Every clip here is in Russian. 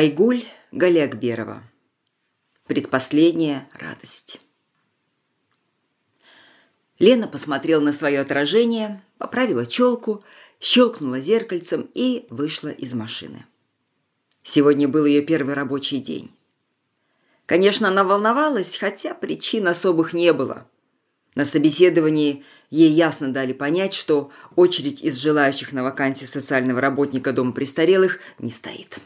Айгуль Галякберова. Предпоследняя радость. Лена посмотрела на свое отражение, поправила челку, щелкнула зеркальцем и вышла из машины. Сегодня был ее первый рабочий день. Конечно, она волновалась, хотя причин особых не было. На собеседовании ей ясно дали понять, что очередь из желающих на вакансии социального работника Дома престарелых не стоит.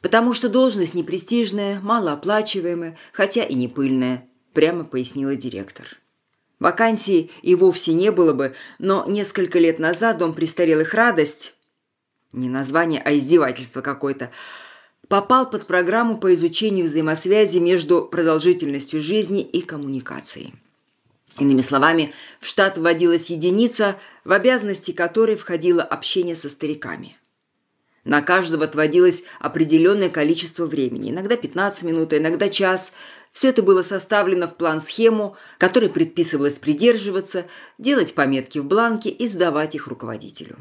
«Потому что должность непрестижная, малооплачиваемая, хотя и не пыльная», – прямо пояснила директор. Вакансий и вовсе не было бы, но несколько лет назад дом престарелых «Радость» – не название, а издевательство какое-то – попал под программу по изучению взаимосвязи между продолжительностью жизни и коммуникацией. Иными словами, в штат вводилась единица, в обязанности которой входило общение со стариками – на каждого отводилось определенное количество времени, иногда 15 минут, иногда час. Все это было составлено в план-схему, которой предписывалось придерживаться, делать пометки в бланке и сдавать их руководителю.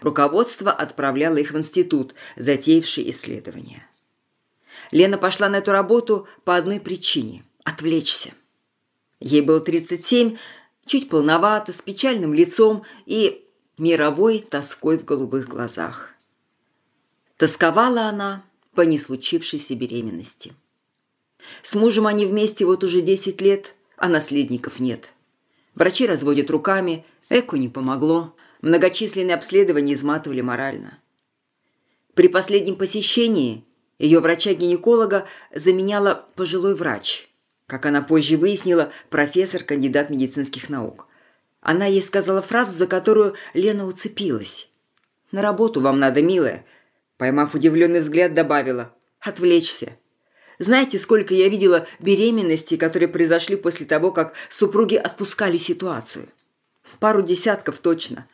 Руководство отправляло их в институт, затеявший исследования. Лена пошла на эту работу по одной причине – отвлечься. Ей было 37, чуть полновато, с печальным лицом и мировой тоской в голубых глазах – Тосковала она по неслучившейся беременности. С мужем они вместе вот уже 10 лет, а наследников нет. Врачи разводят руками, эко не помогло. Многочисленные обследования изматывали морально. При последнем посещении ее врача-гинеколога заменяла пожилой врач, как она позже выяснила, профессор, кандидат медицинских наук. Она ей сказала фразу, за которую Лена уцепилась. «На работу вам надо, милая. Поймав удивленный взгляд, добавила «отвлечься». Знаете, сколько я видела беременностей, которые произошли после того, как супруги отпускали ситуацию? Пару десятков точно.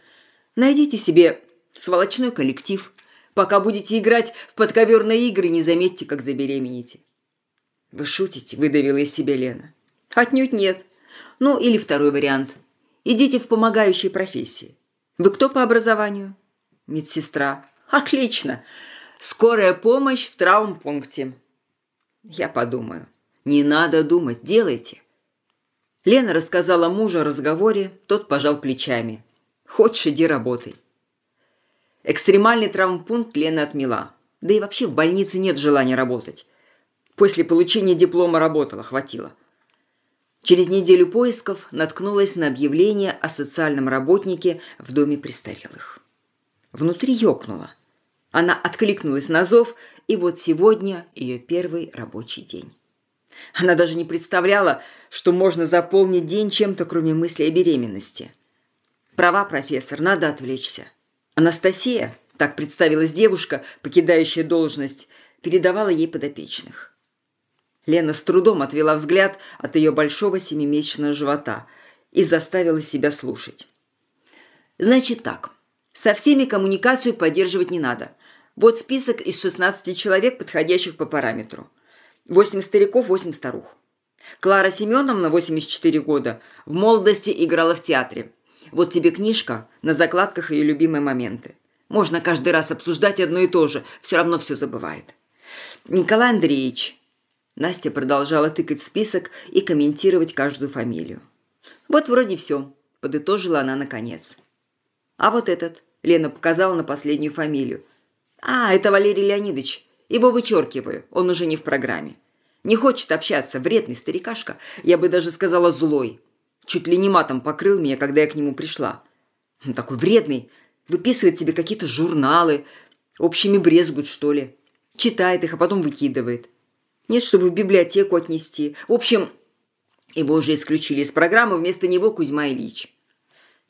Найдите себе сволочной коллектив. Пока будете играть в подковерные игры, не заметьте, как забеременеете. «Вы шутите», – выдавила из себя Лена. «Отнюдь нет. Ну, или второй вариант. Идите в помогающие профессии. Вы кто по образованию?» «Медсестра. Отлично. Скорая помощь в травмпункте. Я подумаю. Не надо думать, делайте. Лена рассказала мужу о разговоре, тот пожал плечами. Хочешь, иди работай. Экстремальный травмпункт Лена отмела. Да и вообще в больнице нет желания работать. После получения диплома работала, хватило. Через неделю поисков наткнулась на объявление о социальном работнике в доме престарелых. Внутри ёкнуло. Она откликнулась на зов, и вот сегодня ее первый рабочий день. Она даже не представляла, что можно заполнить день чем-то, кроме мысли о беременности. «Права, профессор, надо отвлечься». Анастасия, так представилась девушка, покидающая должность, передавала ей подопечных. Лена с трудом отвела взгляд от ее большого семимесячного живота и заставила себя слушать. «Значит так, со всеми коммуникацию поддерживать не надо. Вот список из 16 человек, подходящих по параметру. 8 стариков, 8 старух. Клара Семеновна, 84 года, в молодости играла в театре. Вот тебе книжка, на закладках ее любимые моменты. Можно каждый раз обсуждать одно и то же, все равно все забывает. Николай Андреевич. Настя продолжала тыкать в список и комментировать каждую фамилию. Вот вроде все, подытожила она наконец. А вот этот, Лена показала на последнюю фамилию – «А, это Валерий Леонидович. Его вычеркиваю, он уже не в программе. Не хочет общаться, вредный старикашка, я бы даже сказала злой. Чуть ли не матом покрыл меня, когда я к нему пришла. Он такой вредный, выписывает себе какие-то журналы, общими брезгуют, что ли. Читает их, а потом выкидывает. Нет, чтобы в библиотеку отнести. В общем, его уже исключили из программы, вместо него Кузьма Ильич.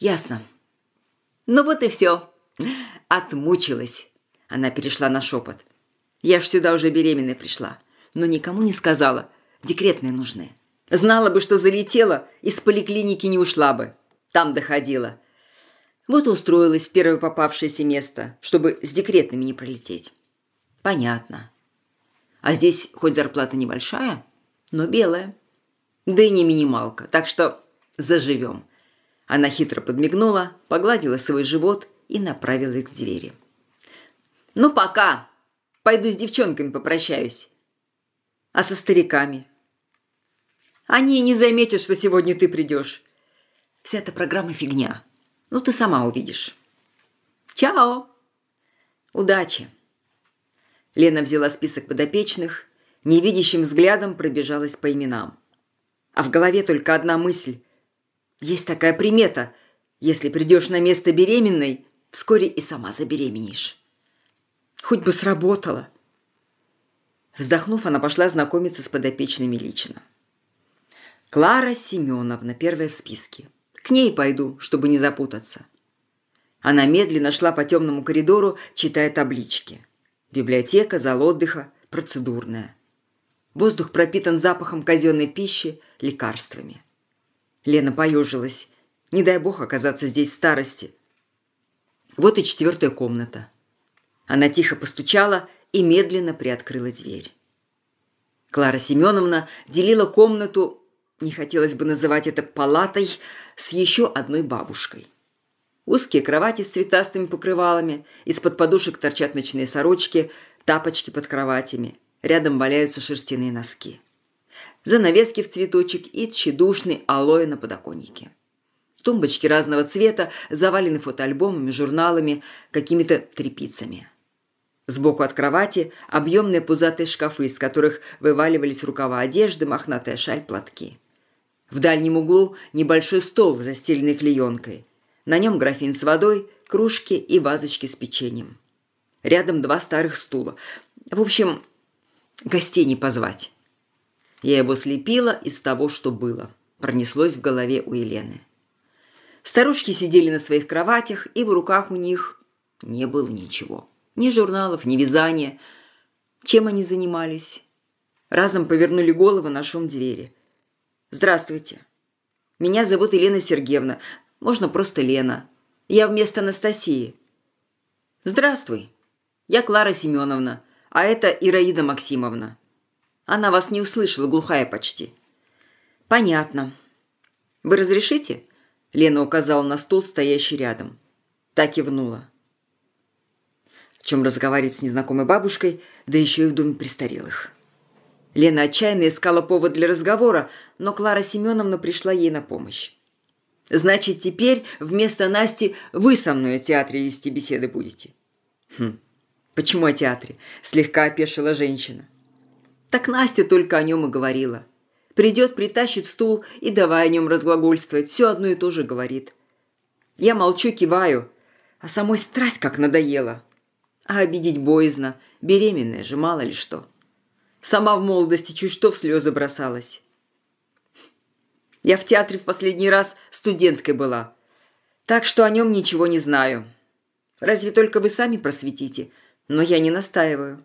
Ясно. Ну вот и все. Отмучилась. Она перешла на шепот. «Я ж сюда уже беременная пришла, но никому не сказала. Декретные нужны. Знала бы, что залетела, из поликлиники не ушла бы. Там доходила. Вот и устроилась в первое попавшееся место, чтобы с декретными не пролететь». «Понятно. А здесь хоть зарплата небольшая, но белая. Да и не минималка, так что заживем». Она хитро подмигнула, погладила свой живот и направилась к двери. Ну, пока. Пойду с девчонками попрощаюсь. А со стариками? Они не заметят, что сегодня ты придешь. Вся эта программа фигня. Ну, ты сама увидишь. Чао. Удачи. Лена взяла список подопечных, невидящим взглядом пробежалась по именам. А в голове только одна мысль. Есть такая примета. Если придешь на место беременной, вскоре и сама забеременеешь. Хоть бы сработало. Вздохнув, она пошла знакомиться с подопечными лично. Клара Семеновна, первая в списке. К ней пойду, чтобы не запутаться. Она медленно шла по темному коридору, читая таблички. Библиотека, зал отдыха, процедурная. Воздух пропитан запахом казенной пищи, лекарствами. Лена поежилась. Не дай бог оказаться здесь в старости. Вот и четвертая комната. Она тихо постучала и медленно приоткрыла дверь. Клара Семеновна делила комнату, не хотелось бы называть это палатой, с еще одной бабушкой. Узкие кровати с цветастыми покрывалами, из-под подушек торчат ночные сорочки, тапочки под кроватями, рядом валяются шерстяные носки. Занавески в цветочек и тщедушный алоэ на подоконнике. Тумбочки разного цвета завалены фотоальбомами, журналами, какими-то трепицами. Сбоку от кровати объемные пузатые шкафы, из которых вываливались рукава одежды, мохнатая шаль, платки. В дальнем углу небольшой стол, застеленный клеенкой. На нем графин с водой, кружки и вазочки с печеньем. Рядом два старых стула. В общем, гостей не позвать. Я его слепила из того, что было. Пронеслось в голове у Елены. Старушки сидели на своих кроватях, и в руках у них не было ничего. Ни журналов, ни вязания. Чем они занимались? Разом повернули головы на шум двери. «Здравствуйте. Меня зовут Елена Сергеевна. Можно просто Лена. Я вместо Анастасии». «Здравствуй. Я Клара Семеновна, а это Ираида Максимовна». Она вас не услышала, глухая почти. «Понятно. Вы разрешите?» Лена указала на стул, стоящий рядом. Так и внула чем разговаривать с незнакомой бабушкой, да еще и в доме престарелых. Лена отчаянно искала повод для разговора, но Клара Семеновна пришла ей на помощь. «Значит, теперь вместо Насти вы со мной о театре вести беседы будете». «Хм, почему о театре?» – слегка опешила женщина. Так Настя только о нем и говорила. Придет, притащит стул и давай о нем разглагольствовать, все одно и то же говорит. Я молчу, киваю, а самой страсть как надоела – а обидеть боязно. Беременная же, мало ли что. Сама в молодости чуть что в слезы бросалась. Я в театре в последний раз студенткой была. Так что о нем ничего не знаю. Разве только вы сами просветите. Но я не настаиваю.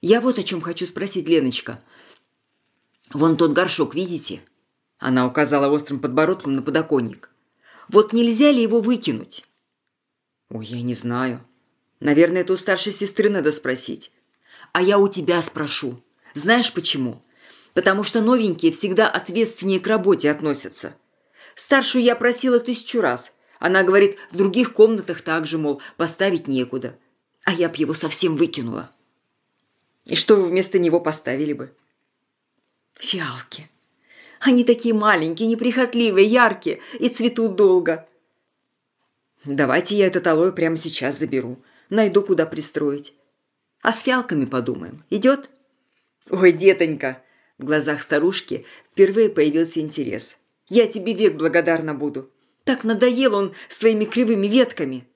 Я вот о чем хочу спросить, Леночка. Вон тот горшок, видите? Она указала острым подбородком на подоконник. Вот нельзя ли его выкинуть? Ой, я не знаю. Наверное, это у старшей сестры надо спросить. А я у тебя спрошу. Знаешь почему? Потому что новенькие всегда ответственнее к работе относятся. Старшую я просила тысячу раз. Она говорит, в других комнатах также, мол, поставить некуда. А я б его совсем выкинула. И что вы вместо него поставили бы? Фиалки. Они такие маленькие, неприхотливые, яркие и цветут долго. Давайте я этот алоэ прямо сейчас заберу. Найду, куда пристроить. А с фиалками подумаем. Идет?» «Ой, детонька!» В глазах старушки впервые появился интерес. «Я тебе век благодарна буду. Так надоел он своими кривыми ветками!»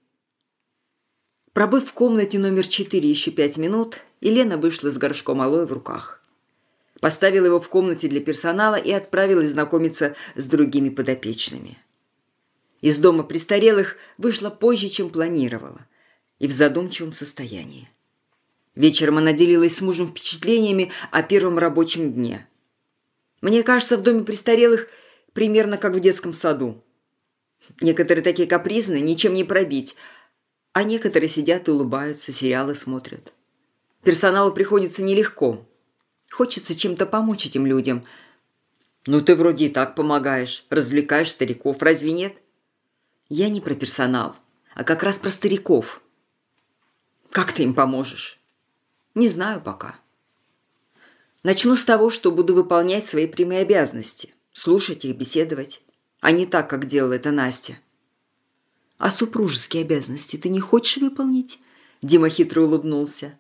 Пробыв в комнате номер четыре еще пять минут, Елена вышла с горшком алоэ в руках. Поставила его в комнате для персонала и отправилась знакомиться с другими подопечными. Из дома престарелых вышла позже, чем планировала – и в задумчивом состоянии. Вечером она делилась с мужем впечатлениями о первом рабочем дне. «Мне кажется, в доме престарелых примерно как в детском саду. Некоторые такие капризные, ничем не пробить, а некоторые сидят и улыбаются, сериалы смотрят. Персоналу приходится нелегко. Хочется чем-то помочь этим людям. Ну ты вроде и так помогаешь, развлекаешь стариков, разве нет?» «Я не про персонал, а как раз про стариков». Как ты им поможешь? Не знаю пока. Начну с того, что буду выполнять свои прямые обязанности. Слушать их, беседовать. А не так, как делала это Настя. А супружеские обязанности ты не хочешь выполнить? Дима хитро улыбнулся.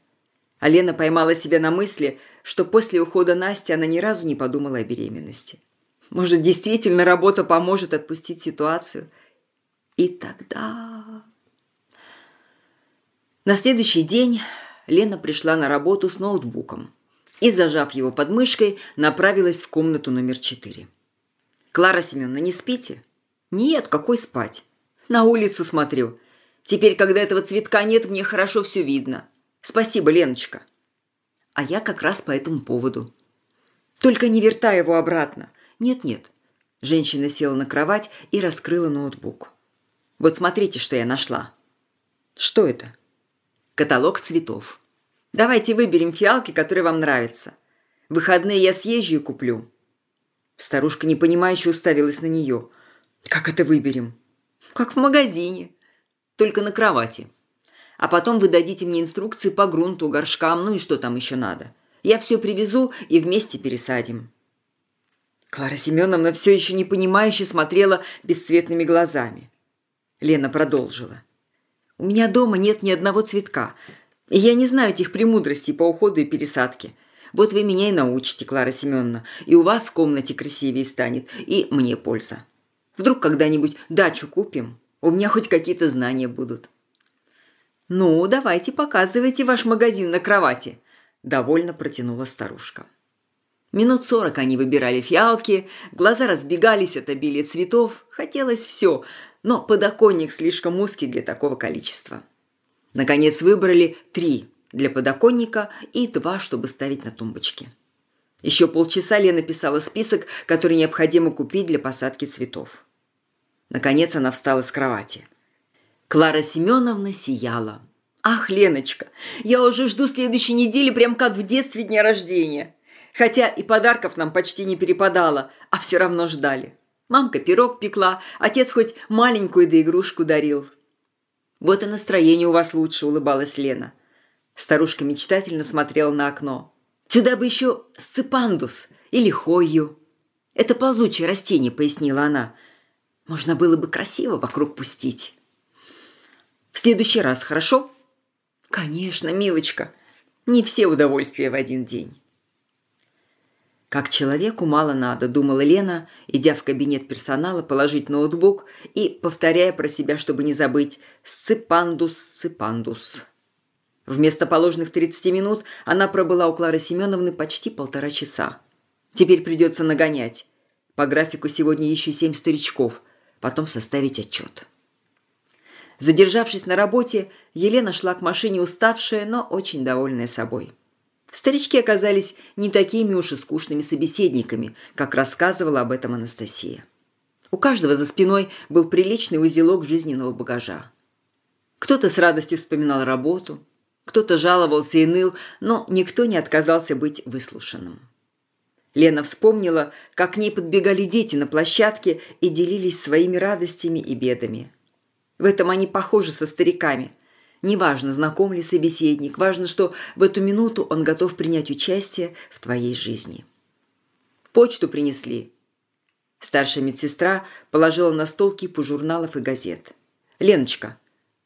Алена поймала себя на мысли, что после ухода Насти она ни разу не подумала о беременности. Может, действительно работа поможет отпустить ситуацию? И тогда... На следующий день Лена пришла на работу с ноутбуком и, зажав его подмышкой, направилась в комнату номер четыре. «Клара Семеновна, не спите?» «Нет, какой спать? На улицу смотрю. Теперь, когда этого цветка нет, мне хорошо все видно. Спасибо, Леночка». «А я как раз по этому поводу». «Только не вертай его обратно». «Нет-нет». Женщина села на кровать и раскрыла ноутбук. «Вот смотрите, что я нашла». «Что это?» каталог цветов. Давайте выберем фиалки, которые вам нравятся. В выходные я съезжу и куплю». Старушка непонимающе уставилась на нее. «Как это выберем?» «Как в магазине. Только на кровати. А потом вы дадите мне инструкции по грунту, горшкам, ну и что там еще надо. Я все привезу и вместе пересадим». Клара Семеновна все еще непонимающе смотрела бесцветными глазами. Лена продолжила. У меня дома нет ни одного цветка. И я не знаю этих премудростей по уходу и пересадке. Вот вы меня и научите, Клара Семеновна, и у вас в комнате красивее станет, и мне польза. Вдруг когда-нибудь дачу купим, у меня хоть какие-то знания будут». «Ну, давайте показывайте ваш магазин на кровати», – довольно протянула старушка. Минут сорок они выбирали фиалки, глаза разбегались от обилия цветов, хотелось все – но подоконник слишком узкий для такого количества. Наконец выбрали три для подоконника и два, чтобы ставить на тумбочке. Еще полчаса Лена писала список, который необходимо купить для посадки цветов. Наконец она встала с кровати. Клара Семеновна сияла. «Ах, Леночка, я уже жду следующей недели, прям как в детстве дня рождения. Хотя и подарков нам почти не перепадало, а все равно ждали». Мамка пирог пекла, отец хоть маленькую да игрушку дарил. «Вот и настроение у вас лучше», – улыбалась Лена. Старушка мечтательно смотрела на окно. «Сюда бы еще сципандус или хойю». «Это ползучее растение», – пояснила она. «Можно было бы красиво вокруг пустить». «В следующий раз, хорошо?» «Конечно, милочка. Не все удовольствия в один день». «Как человеку мало надо», – думала Лена, идя в кабинет персонала, положить ноутбук и, повторяя про себя, чтобы не забыть, «сцепандус, сцепандус». Вместо положенных 30 минут она пробыла у Клары Семеновны почти полтора часа. Теперь придется нагонять. По графику сегодня еще семь старичков, потом составить отчет. Задержавшись на работе, Елена шла к машине уставшая, но очень довольная собой. Старички оказались не такими уж и скучными собеседниками, как рассказывала об этом Анастасия. У каждого за спиной был приличный узелок жизненного багажа. Кто-то с радостью вспоминал работу, кто-то жаловался и ныл, но никто не отказался быть выслушанным. Лена вспомнила, как к ней подбегали дети на площадке и делились своими радостями и бедами. В этом они похожи со стариками – Неважно, знаком ли собеседник, важно, что в эту минуту он готов принять участие в твоей жизни. Почту принесли. Старшая медсестра положила на стол кипу журналов и газет. «Леночка,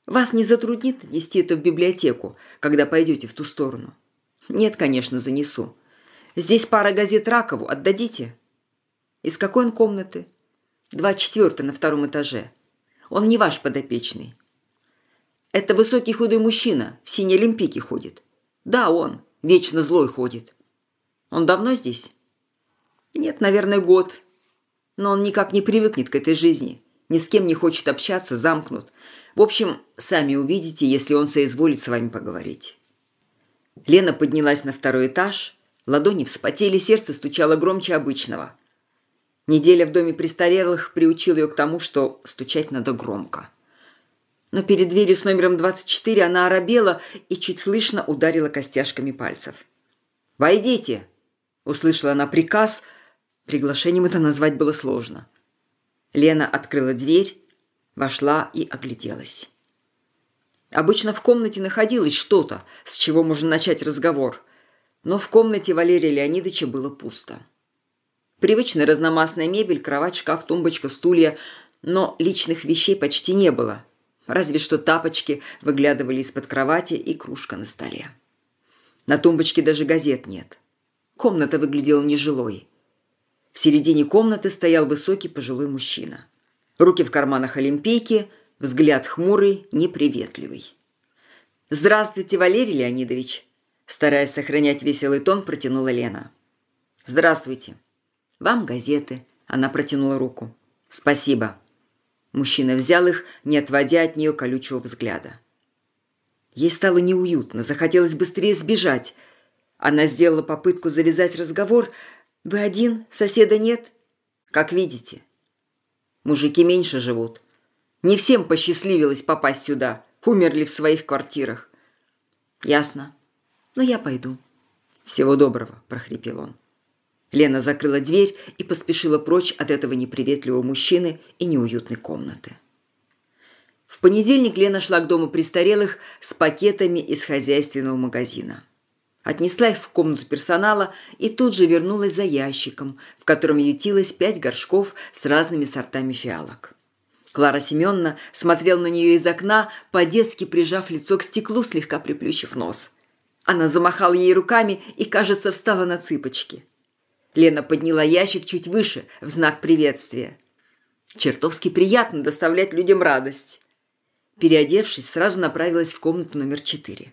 вас не затруднит нести это в библиотеку, когда пойдете в ту сторону?» «Нет, конечно, занесу. Здесь пара газет Ракову. Отдадите?» «Из какой он комнаты?» Два «24 на втором этаже. Он не ваш подопечный». Это высокий худой мужчина, в синей Олимпике ходит. Да, он, вечно злой ходит. Он давно здесь? Нет, наверное, год. Но он никак не привыкнет к этой жизни. Ни с кем не хочет общаться, замкнут. В общем, сами увидите, если он соизволит с вами поговорить. Лена поднялась на второй этаж. Ладони вспотели, сердце стучало громче обычного. Неделя в доме престарелых приучила ее к тому, что стучать надо громко но перед дверью с номером 24 она оробела и чуть слышно ударила костяшками пальцев. «Войдите!» – услышала она приказ. Приглашением это назвать было сложно. Лена открыла дверь, вошла и огляделась. Обычно в комнате находилось что-то, с чего можно начать разговор, но в комнате Валерия Леонидовича было пусто. Привычная разномастная мебель, кровать, шкаф, тумбочка, стулья, но личных вещей почти не было – Разве что тапочки выглядывали из-под кровати и кружка на столе. На тумбочке даже газет нет. Комната выглядела нежилой. В середине комнаты стоял высокий пожилой мужчина. Руки в карманах олимпийки, взгляд хмурый, неприветливый. «Здравствуйте, Валерий Леонидович!» Стараясь сохранять веселый тон, протянула Лена. «Здравствуйте!» «Вам газеты!» Она протянула руку. «Спасибо!» Мужчина взял их, не отводя от нее колючего взгляда. Ей стало неуютно, захотелось быстрее сбежать. Она сделала попытку завязать разговор. «Вы один? Соседа нет?» «Как видите. Мужики меньше живут. Не всем посчастливилось попасть сюда. Умерли в своих квартирах». «Ясно. Но ну, я пойду». «Всего доброго», – прохрипел он. Лена закрыла дверь и поспешила прочь от этого неприветливого мужчины и неуютной комнаты. В понедельник Лена шла к дому престарелых с пакетами из хозяйственного магазина. Отнесла их в комнату персонала и тут же вернулась за ящиком, в котором ютилось пять горшков с разными сортами фиалок. Клара Семеновна смотрела на нее из окна, по-детски прижав лицо к стеклу, слегка приплющив нос. Она замахала ей руками и, кажется, встала на цыпочки – Лена подняла ящик чуть выше, в знак приветствия. Чертовски приятно доставлять людям радость. Переодевшись, сразу направилась в комнату номер четыре.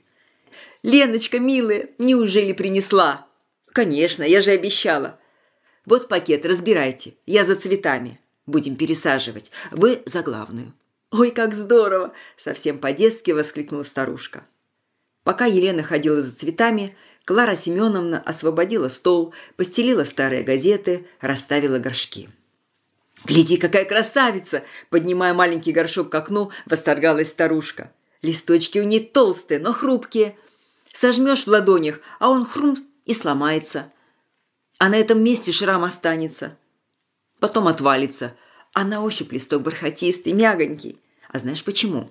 «Леночка, милая, неужели принесла?» «Конечно, я же обещала». «Вот пакет, разбирайте. Я за цветами. Будем пересаживать. Вы за главную». «Ой, как здорово!» – совсем по-детски воскликнула старушка. Пока Елена ходила за цветами – Клара Семеновна освободила стол, постелила старые газеты, расставила горшки. «Гляди, какая красавица!» – поднимая маленький горшок к окну, восторгалась старушка. «Листочки у ней толстые, но хрупкие. Сожмешь в ладонях, а он хрум и сломается. А на этом месте шрам останется. Потом отвалится. А на ощупь листок бархатистый, мягонький. А знаешь почему?»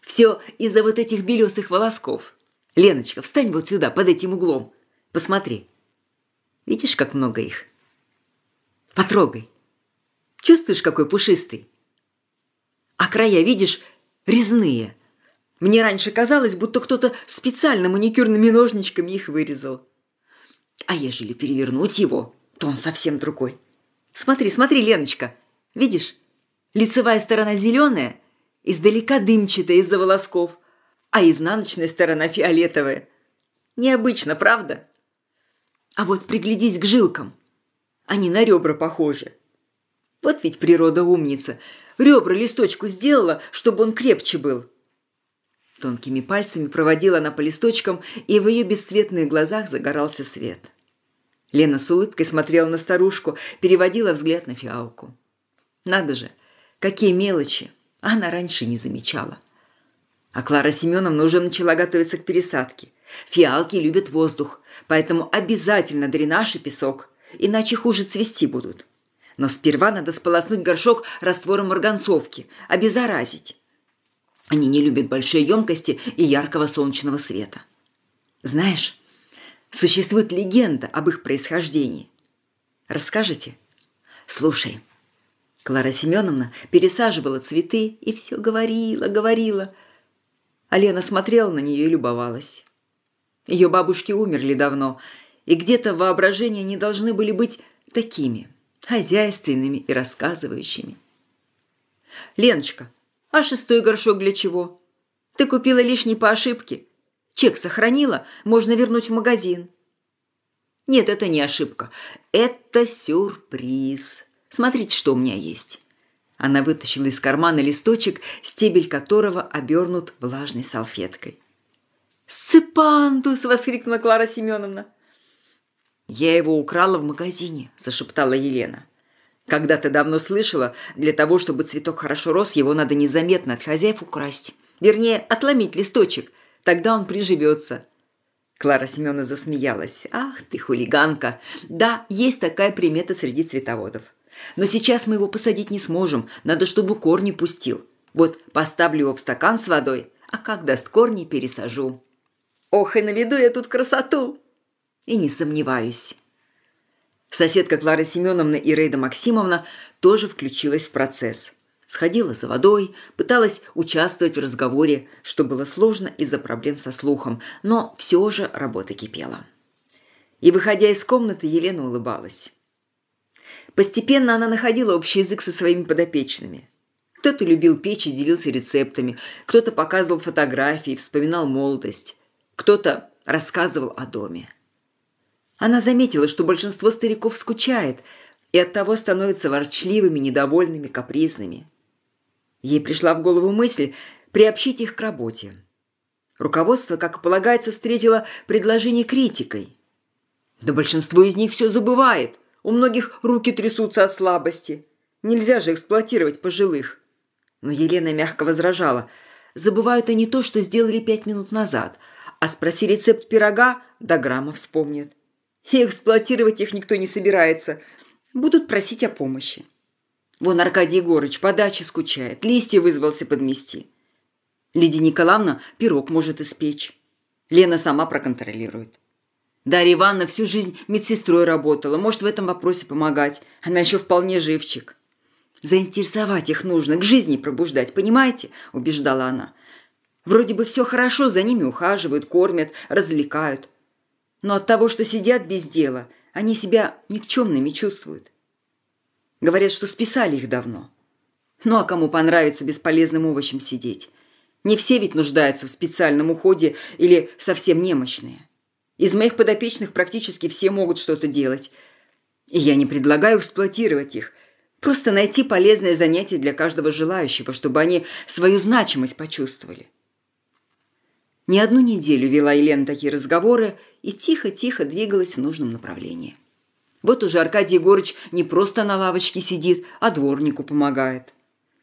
«Все из-за вот этих белесых волосков». Леночка, встань вот сюда, под этим углом. Посмотри. Видишь, как много их? Потрогай. Чувствуешь, какой пушистый? А края, видишь, резные. Мне раньше казалось, будто кто-то специально маникюрными ножничками их вырезал. А ежели перевернуть его, то он совсем другой. Смотри, смотри, Леночка, видишь? Лицевая сторона зеленая, издалека дымчатая из-за волосков – а изнаночная сторона фиолетовая. Необычно, правда? А вот приглядись к жилкам. Они на ребра похожи. Вот ведь природа умница. Ребра листочку сделала, чтобы он крепче был. Тонкими пальцами проводила она по листочкам, и в ее бесцветных глазах загорался свет. Лена с улыбкой смотрела на старушку, переводила взгляд на фиалку. Надо же, какие мелочи! Она раньше не замечала. А Клара Семеновна уже начала готовиться к пересадке. Фиалки любят воздух, поэтому обязательно дренаж и песок, иначе хуже цвести будут. Но сперва надо сполоснуть горшок раствором марганцовки, обеззаразить. А Они не любят большие емкости и яркого солнечного света. Знаешь, существует легенда об их происхождении. Расскажите. Слушай, Клара Семеновна пересаживала цветы и все говорила, говорила – а Лена смотрела на нее и любовалась. Ее бабушки умерли давно, и где-то воображения не должны были быть такими, хозяйственными и рассказывающими. «Леночка, а шестой горшок для чего? Ты купила лишний по ошибке. Чек сохранила, можно вернуть в магазин». «Нет, это не ошибка. Это сюрприз. Смотрите, что у меня есть». Она вытащила из кармана листочек, стебель которого обернут влажной салфеткой. «Сцепандус!» – воскликнула Клара Семеновна. «Я его украла в магазине», – зашептала Елена. «Когда ты давно слышала, для того, чтобы цветок хорошо рос, его надо незаметно от хозяев украсть. Вернее, отломить листочек. Тогда он приживется». Клара Семеновна засмеялась. «Ах ты, хулиганка! Да, есть такая примета среди цветоводов». Но сейчас мы его посадить не сможем. Надо, чтобы корни пустил. Вот поставлю его в стакан с водой, а как даст корни, пересажу. Ох, и наведу я тут красоту! И не сомневаюсь. Соседка Клара Семеновна и Рейда Максимовна тоже включилась в процесс. Сходила за водой, пыталась участвовать в разговоре, что было сложно из-за проблем со слухом, но все же работа кипела. И, выходя из комнаты, Елена улыбалась. Постепенно она находила общий язык со своими подопечными. Кто-то любил печь и делился рецептами, кто-то показывал фотографии, вспоминал молодость, кто-то рассказывал о доме. Она заметила, что большинство стариков скучает и оттого становятся ворчливыми, недовольными, капризными. Ей пришла в голову мысль приобщить их к работе. Руководство, как и полагается, встретило предложение критикой. Да большинство из них все забывает – у многих руки трясутся от слабости. Нельзя же эксплуатировать пожилых. Но Елена мягко возражала. Забывают они то, что сделали пять минут назад. А спроси рецепт пирога, до грамма вспомнят. И эксплуатировать их никто не собирается. Будут просить о помощи. Вон Аркадий Егорыч по даче скучает, листья вызвался подмести. Лидия Николаевна пирог может испечь. Лена сама проконтролирует. Дарья Ивановна всю жизнь медсестрой работала, может в этом вопросе помогать. Она еще вполне живчик. Заинтересовать их нужно, к жизни пробуждать, понимаете? Убеждала она. Вроде бы все хорошо, за ними ухаживают, кормят, развлекают. Но от того, что сидят без дела, они себя никчемными чувствуют. Говорят, что списали их давно. Ну а кому понравится бесполезным овощем сидеть? Не все ведь нуждаются в специальном уходе или совсем немощные. Из моих подопечных практически все могут что-то делать. И я не предлагаю эксплуатировать их. Просто найти полезное занятие для каждого желающего, чтобы они свою значимость почувствовали. Не одну неделю вела Елена такие разговоры и тихо-тихо двигалась в нужном направлении. Вот уже Аркадий Егорыч не просто на лавочке сидит, а дворнику помогает.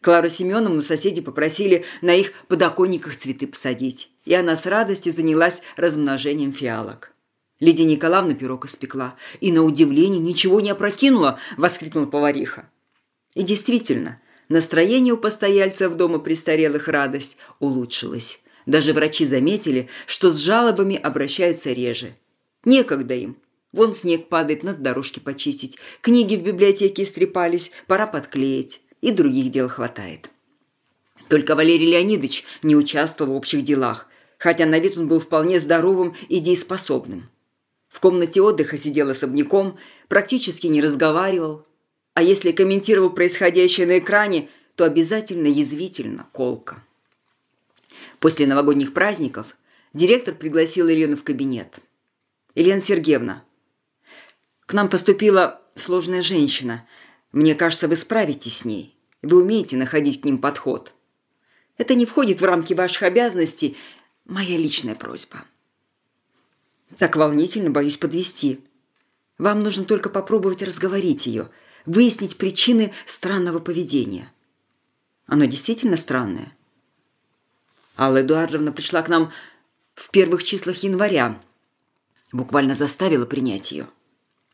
Клару Семеновну соседи попросили на их подоконниках цветы посадить, и она с радостью занялась размножением фиалок. Лидия Николаевна пирог испекла и, на удивление, ничего не опрокинула, воскликнула повариха. И действительно, настроение у постояльцев дома престарелых радость улучшилось. Даже врачи заметили, что с жалобами обращаются реже. Некогда им. Вон снег падает, надо дорожки почистить. Книги в библиотеке истрепались, пора подклеить и других дел хватает. Только Валерий Леонидович не участвовал в общих делах, хотя на вид он был вполне здоровым и дееспособным. В комнате отдыха сидел особняком, практически не разговаривал, а если комментировал происходящее на экране, то обязательно язвительно, колко. После новогодних праздников директор пригласил Елену в кабинет. «Елена Сергеевна, к нам поступила сложная женщина – мне кажется, вы справитесь с ней. Вы умеете находить к ним подход. Это не входит в рамки ваших обязанностей. Моя личная просьба. Так волнительно, боюсь подвести. Вам нужно только попробовать разговорить ее, выяснить причины странного поведения. Оно действительно странное. Алла Эдуардовна пришла к нам в первых числах января. Буквально заставила принять ее.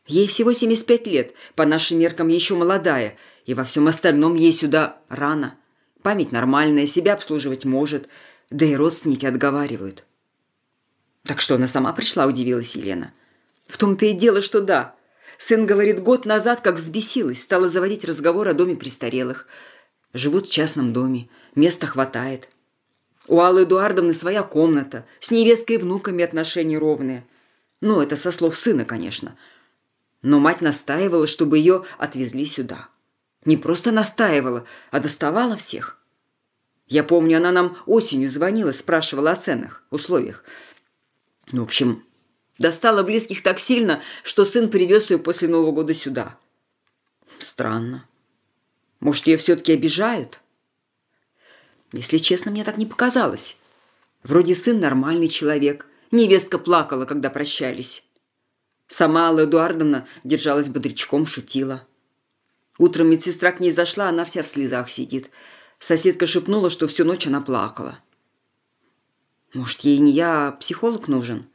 Ей всего 75 лет, по нашим меркам еще молодая, и во всем остальном ей сюда рано. Память нормальная, себя обслуживать может, да и родственники отговаривают. Так что она сама пришла, удивилась Елена. В том-то и дело, что да. Сын говорит, год назад, как взбесилась, стала заводить разговор о доме престарелых. Живут в частном доме, места хватает. У Аллы Эдуардовны своя комната, с невесткой и внуками отношения ровные. Ну, это со слов сына, конечно. Но мать настаивала, чтобы ее отвезли сюда. Не просто настаивала, а доставала всех. Я помню, она нам осенью звонила, спрашивала о ценах, условиях. Ну, в общем, достала близких так сильно, что сын привез ее после Нового года сюда. Странно. Может, ее все-таки обижают? Если честно, мне так не показалось. Вроде сын нормальный человек. Невестка плакала, когда прощались. Сама Алла Эдуардовна держалась бодрячком, шутила. Утром медсестра к ней зашла, она вся в слезах сидит. Соседка шепнула, что всю ночь она плакала. «Может, ей не я, а психолог нужен?»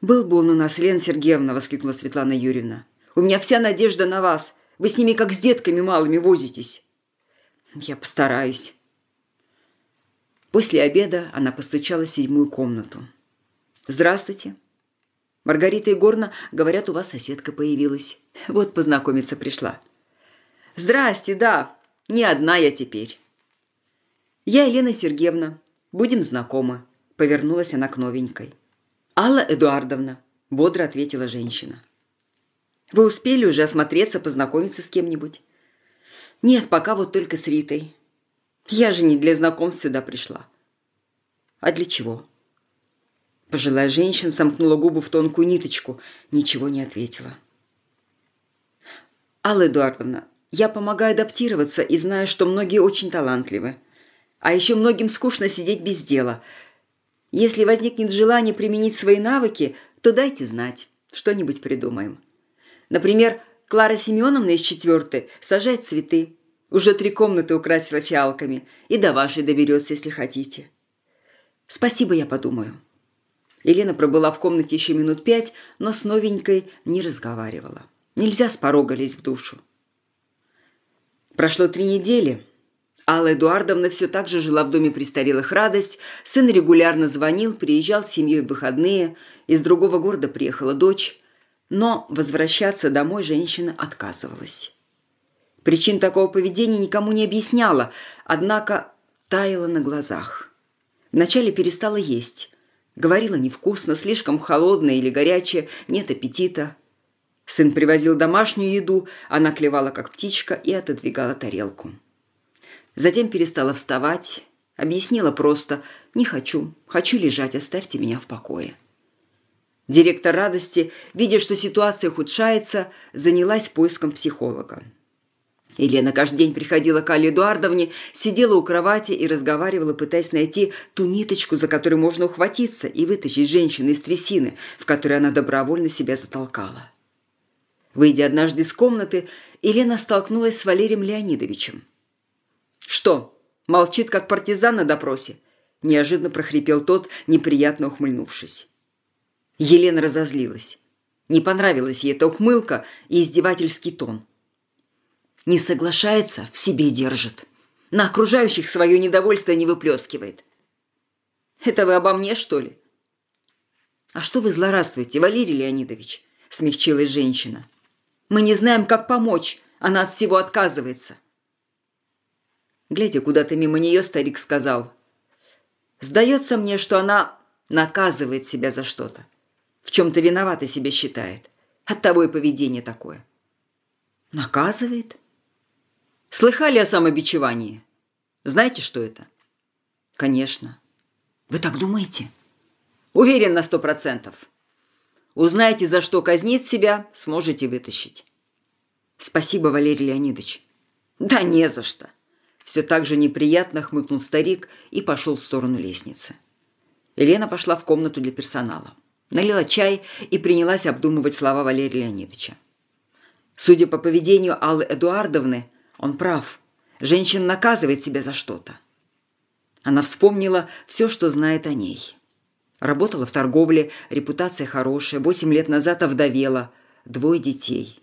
«Был бы он у нас, Лена Сергеевна!» – воскликнула Светлана Юрьевна. «У меня вся надежда на вас. Вы с ними как с детками малыми возитесь». «Я постараюсь». После обеда она постучала в седьмую комнату. «Здравствуйте!» Маргарита Егорна, говорят, у вас соседка появилась. Вот познакомиться пришла. Здрасте, да. Не одна я теперь. Я Елена Сергеевна. Будем знакомы. Повернулась она к новенькой. Алла Эдуардовна. Бодро ответила женщина. Вы успели уже осмотреться, познакомиться с кем-нибудь? Нет, пока вот только с Ритой. Я же не для знакомств сюда пришла. А для чего? Пожилая женщина сомкнула губы в тонкую ниточку, ничего не ответила. «Алла Эдуардовна, я помогаю адаптироваться и знаю, что многие очень талантливы. А еще многим скучно сидеть без дела. Если возникнет желание применить свои навыки, то дайте знать, что-нибудь придумаем. Например, Клара Семеновна из четвертой сажает цветы. Уже три комнаты украсила фиалками. И до вашей доберется, если хотите. Спасибо, я подумаю». Елена пробыла в комнате еще минут пять, но с новенькой не разговаривала. Нельзя с порога лезть в душу. Прошло три недели. Алла Эдуардовна все так же жила в доме престарелых «Радость». Сын регулярно звонил, приезжал с семьей в выходные. Из другого города приехала дочь. Но возвращаться домой женщина отказывалась. Причин такого поведения никому не объясняла, однако таяла на глазах. Вначале перестала есть, Говорила невкусно, слишком холодно или горячее, нет аппетита. Сын привозил домашнюю еду, она клевала, как птичка, и отодвигала тарелку. Затем перестала вставать, объяснила просто «Не хочу, хочу лежать, оставьте меня в покое». Директор радости, видя, что ситуация ухудшается, занялась поиском психолога. Елена каждый день приходила к Алле Эдуардовне, сидела у кровати и разговаривала, пытаясь найти ту ниточку, за которую можно ухватиться и вытащить женщину из трясины, в которой она добровольно себя затолкала. Выйдя однажды из комнаты, Елена столкнулась с Валерием Леонидовичем. «Что, молчит, как партизан на допросе?» – неожиданно прохрипел тот, неприятно ухмыльнувшись. Елена разозлилась. Не понравилась ей эта ухмылка и издевательский тон – не соглашается, в себе держит. На окружающих свое недовольство не выплескивает. Это вы обо мне, что ли? А что вы злорадствуете, Валерий Леонидович? Смягчилась женщина. Мы не знаем, как помочь. Она от всего отказывается. Глядя куда-то мимо нее, старик сказал. Сдается мне, что она наказывает себя за что-то. В чем-то виновата себя считает. от того и поведение такое. Наказывает? Слыхали о самобичевании? Знаете, что это? Конечно. Вы так думаете? Уверен на сто процентов. Узнаете, за что казнит себя, сможете вытащить. Спасибо, Валерий Леонидович. Да не за что. Все так же неприятно хмыкнул старик и пошел в сторону лестницы. Елена пошла в комнату для персонала. Налила чай и принялась обдумывать слова Валерия Леонидовича. Судя по поведению Аллы Эдуардовны, он прав. Женщина наказывает себя за что-то. Она вспомнила все, что знает о ней. Работала в торговле, репутация хорошая, восемь лет назад овдовела, двое детей.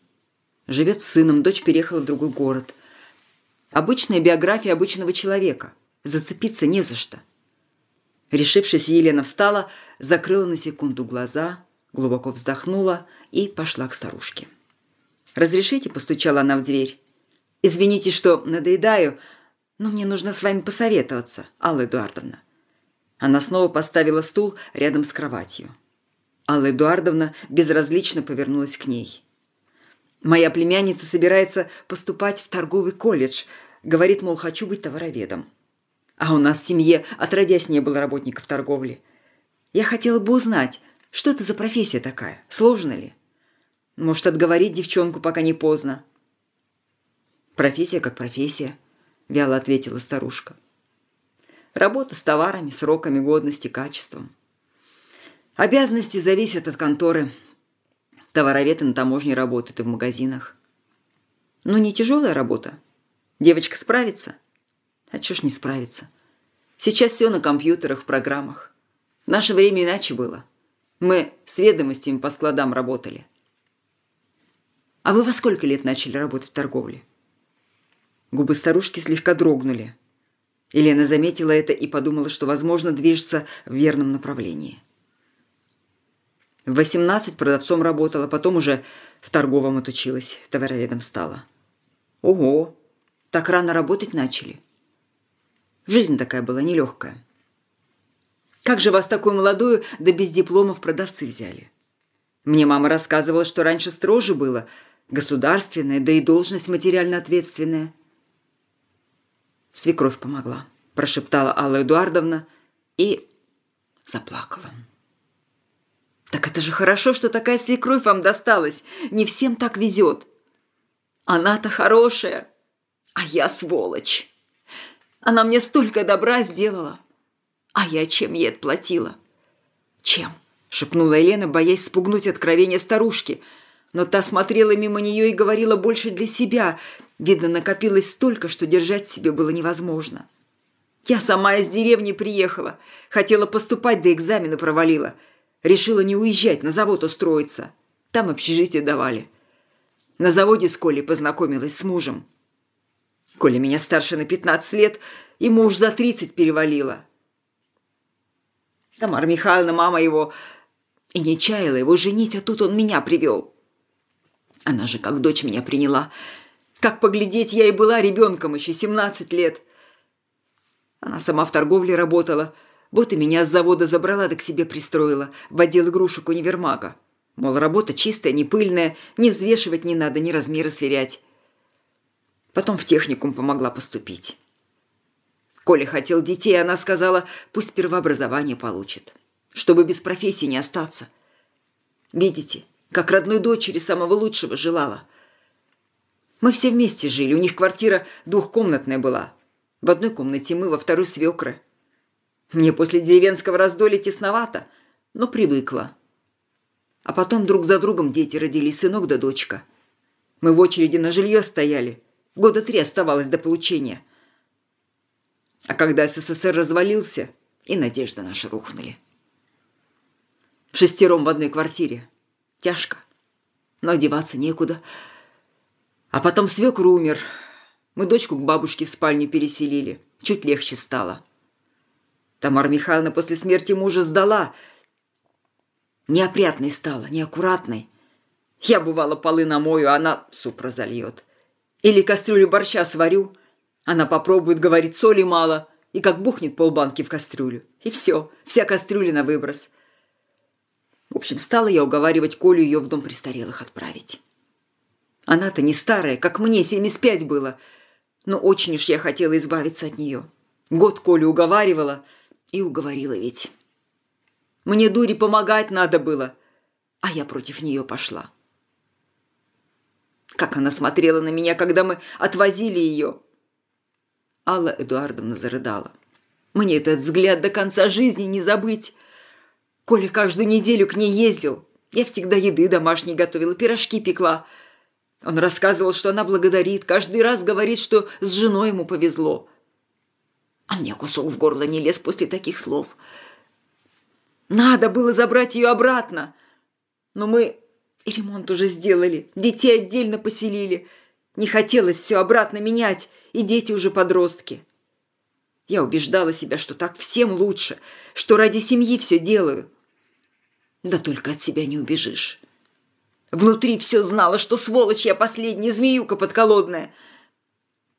Живет с сыном, дочь переехала в другой город. Обычная биография обычного человека. Зацепиться не за что. Решившись, Елена встала, закрыла на секунду глаза, глубоко вздохнула и пошла к старушке. «Разрешите?» – постучала она в дверь. Извините, что надоедаю, но мне нужно с вами посоветоваться, Алла Эдуардовна». Она снова поставила стул рядом с кроватью. Алла Эдуардовна безразлично повернулась к ней. «Моя племянница собирается поступать в торговый колледж. Говорит, мол, хочу быть товароведом. А у нас в семье отродясь не было работников торговли. Я хотела бы узнать, что это за профессия такая? Сложно ли? Может, отговорить девчонку, пока не поздно?» «Профессия как профессия», – вяло ответила старушка. «Работа с товарами, сроками годности, качеством. Обязанности зависят от конторы. Товароведы на таможне работают и в магазинах. Но не тяжелая работа. Девочка справится? А чё ж не справится? Сейчас все на компьютерах, в программах. В наше время иначе было. Мы с ведомостями по складам работали. А вы во сколько лет начали работать в торговле? Губы старушки слегка дрогнули. Елена заметила это и подумала, что, возможно, движется в верном направлении. В 18 продавцом работала, потом уже в торговом отучилась, товароведом стала. Ого, так рано работать начали. Жизнь такая была нелегкая. Как же вас такую молодую, да без дипломов продавцы взяли? Мне мама рассказывала, что раньше строже было, государственная, да и должность материально ответственная – Свекровь помогла, прошептала Алла Эдуардовна и заплакала. Так это же хорошо, что такая свекровь вам досталась. Не всем так везет. Она-то хорошая, а я сволочь. Она мне столько добра сделала, а я чем ей отплатила? Чем? Шепнула Елена, боясь спугнуть откровение старушки. Но та смотрела мимо нее и говорила больше для себя – Видно, накопилось столько, что держать себе было невозможно. Я сама из деревни приехала. Хотела поступать, да экзамены провалила. Решила не уезжать, на завод устроиться. Там общежитие давали. На заводе с Колей познакомилась с мужем. Коля меня старше на 15 лет, и муж за 30 перевалила. Тамара Михайловна, мама его, и не чаяла его женить, а тут он меня привел. Она же как дочь меня приняла – как поглядеть, я и была ребенком еще, 17 лет. Она сама в торговле работала. Вот и меня с завода забрала, да к себе пристроила, в отдел игрушек универмага. Мол, работа чистая, не пыльная, не взвешивать не надо, ни размеры сверять. Потом в техникум помогла поступить. Коля хотел детей, она сказала, пусть первообразование получит, чтобы без профессии не остаться. Видите, как родной дочери самого лучшего желала. Мы все вместе жили, у них квартира двухкомнатная была. В одной комнате мы, во второй свекры. Мне после деревенского раздолья тесновато, но привыкла. А потом друг за другом дети родились, сынок да дочка. Мы в очереди на жилье стояли. Года три оставалось до получения. А когда СССР развалился, и надежды наши рухнули. В шестером в одной квартире. Тяжко. Но деваться некуда – а потом свекр умер. Мы дочку к бабушке в спальню переселили. Чуть легче стало. Тамара Михайловна после смерти мужа сдала. Неопрятной стала, неаккуратной. Я, бывало, полы намою, а она суп разольет. Или кастрюлю борща сварю. Она попробует, говорит, соли мало. И как бухнет полбанки в кастрюлю. И все, вся кастрюля на выброс. В общем, стала я уговаривать Колю ее в дом престарелых отправить. Она-то не старая, как мне, 75 было. Но очень уж я хотела избавиться от нее. Год Колю уговаривала. И уговорила ведь. Мне дури помогать надо было. А я против нее пошла. Как она смотрела на меня, когда мы отвозили ее. Алла Эдуардовна зарыдала. Мне этот взгляд до конца жизни не забыть. Коля каждую неделю к ней ездил. Я всегда еды домашней готовила, пирожки пекла – он рассказывал, что она благодарит, каждый раз говорит, что с женой ему повезло. А мне кусок в горло не лез после таких слов. Надо было забрать ее обратно. Но мы и ремонт уже сделали, детей отдельно поселили. Не хотелось все обратно менять, и дети уже подростки. Я убеждала себя, что так всем лучше, что ради семьи все делаю. Да только от себя не убежишь. Внутри все знала, что сволочь я последняя змеюка подколодная.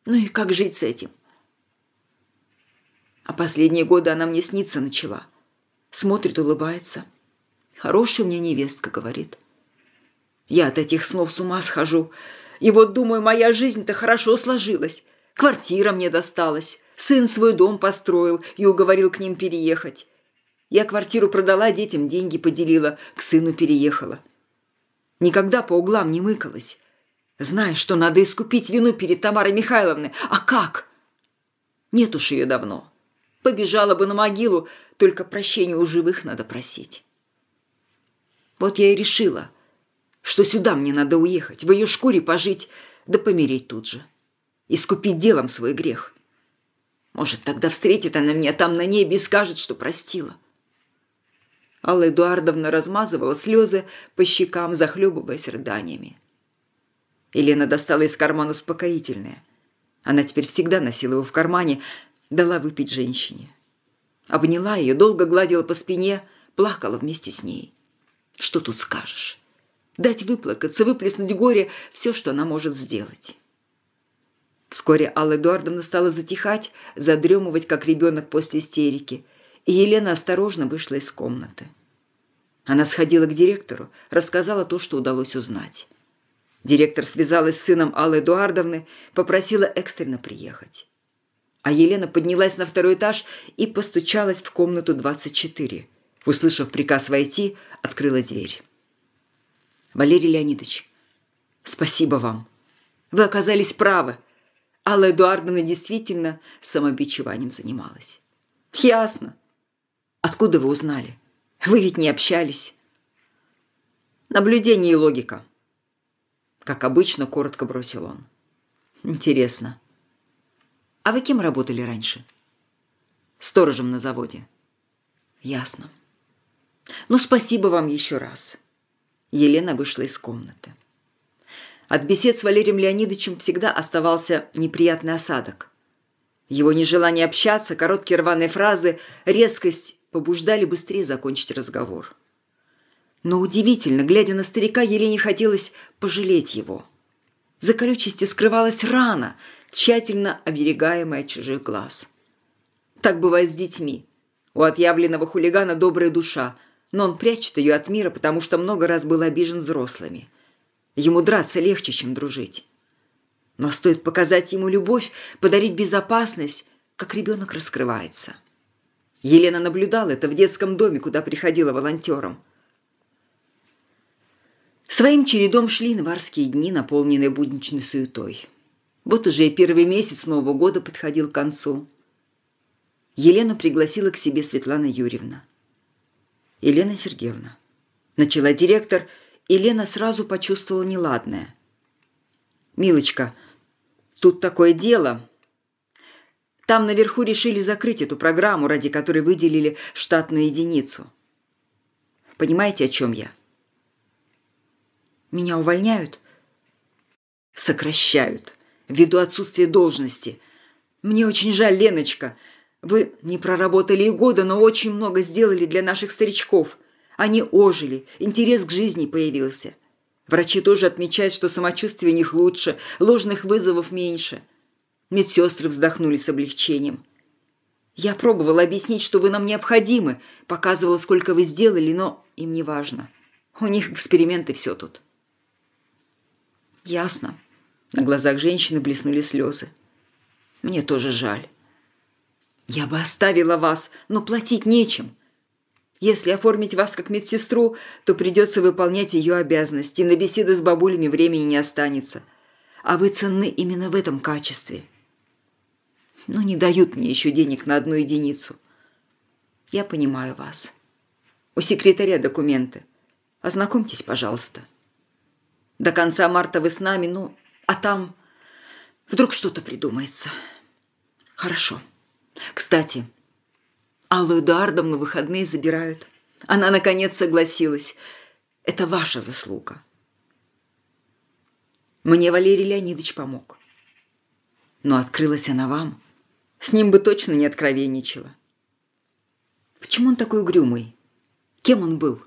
Ну и как жить с этим? А последние годы она мне снится начала. Смотрит, улыбается. Хорошая у меня невестка, говорит. Я от этих снов с ума схожу. И вот, думаю, моя жизнь-то хорошо сложилась. Квартира мне досталась. Сын свой дом построил и уговорил к ним переехать. Я квартиру продала, детям деньги поделила, к сыну переехала. Никогда по углам не мыкалась. Знаю, что надо искупить вину перед Тамарой Михайловной. А как? Нет уж ее давно. Побежала бы на могилу, только прощения у живых надо просить. Вот я и решила, что сюда мне надо уехать, в ее шкуре пожить, да помереть тут же. Искупить делом свой грех. Может, тогда встретит она меня там на небе и скажет, что простила. Алла Эдуардовна размазывала слезы по щекам, захлебываясь рыданиями. Елена достала из кармана успокоительное. Она теперь всегда носила его в кармане, дала выпить женщине. Обняла ее, долго гладила по спине, плакала вместе с ней. Что тут скажешь? Дать выплакаться, выплеснуть горе – все, что она может сделать. Вскоре Алла Эдуардовна стала затихать, задремывать, как ребенок после истерики – и Елена осторожно вышла из комнаты. Она сходила к директору, рассказала то, что удалось узнать. Директор связалась с сыном Аллы Эдуардовны, попросила экстренно приехать. А Елена поднялась на второй этаж и постучалась в комнату 24. Услышав приказ войти, открыла дверь. «Валерий Леонидович, спасибо вам. Вы оказались правы. Алла Эдуардовна действительно самобичеванием занималась». «Ясно. Откуда вы узнали? Вы ведь не общались. Наблюдение и логика. Как обычно, коротко бросил он. Интересно. А вы кем работали раньше? Сторожем на заводе. Ясно. Ну, спасибо вам еще раз. Елена вышла из комнаты. От бесед с Валерием Леонидовичем всегда оставался неприятный осадок. Его нежелание общаться, короткие рваные фразы, резкость побуждали быстрее закончить разговор. Но удивительно, глядя на старика, еле не хотелось пожалеть его. За колючестью скрывалась рана, тщательно оберегаемая от чужих глаз. Так бывает с детьми. У отъявленного хулигана добрая душа, но он прячет ее от мира, потому что много раз был обижен взрослыми. Ему драться легче, чем дружить. Но стоит показать ему любовь, подарить безопасность, как ребенок раскрывается. Елена наблюдала это в детском доме, куда приходила волонтером. Своим чередом шли январские дни, наполненные будничной суетой. Вот уже и первый месяц Нового года подходил к концу. Елену пригласила к себе Светлана Юрьевна. «Елена Сергеевна», – начала директор, Елена сразу почувствовала неладное. «Милочка, Тут такое дело. Там наверху решили закрыть эту программу, ради которой выделили штатную единицу. Понимаете, о чем я? Меня увольняют? Сокращают. Ввиду отсутствия должности. Мне очень жаль, Леночка. Вы не проработали и года, но очень много сделали для наших старичков. Они ожили, интерес к жизни появился. Врачи тоже отмечают, что самочувствие у них лучше, ложных вызовов меньше. Медсестры вздохнули с облегчением. «Я пробовала объяснить, что вы нам необходимы, показывала, сколько вы сделали, но им не важно. У них эксперименты все тут». «Ясно». На глазах женщины блеснули слезы. «Мне тоже жаль». «Я бы оставила вас, но платить нечем. Если оформить вас как медсестру, то придется выполнять ее обязанности. На беседы с бабулями времени не останется. А вы ценны именно в этом качестве. Но ну, не дают мне еще денег на одну единицу. Я понимаю вас. У секретаря документы. Ознакомьтесь, пожалуйста. До конца марта вы с нами, ну, а там вдруг что-то придумается. Хорошо. Кстати, Аллу Эдуардовну на выходные забирают. Она, наконец, согласилась. Это ваша заслуга. Мне Валерий Леонидович помог. Но открылась она вам. С ним бы точно не откровенничала. Почему он такой угрюмый? Кем он был?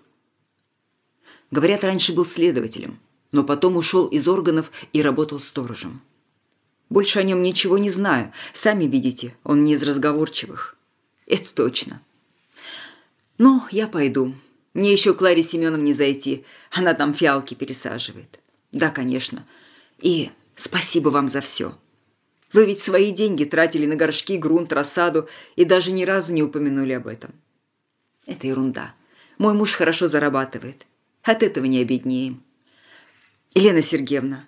Говорят, раньше был следователем, но потом ушел из органов и работал сторожем. Больше о нем ничего не знаю. Сами видите, он не из разговорчивых. Это точно. Ну, я пойду. Мне еще Кларе Семеновне зайти. Она там фиалки пересаживает. Да, конечно. И спасибо вам за все. Вы ведь свои деньги тратили на горшки, грунт, рассаду и даже ни разу не упомянули об этом. Это ерунда. Мой муж хорошо зарабатывает. От этого не обеднеем. Елена Сергеевна,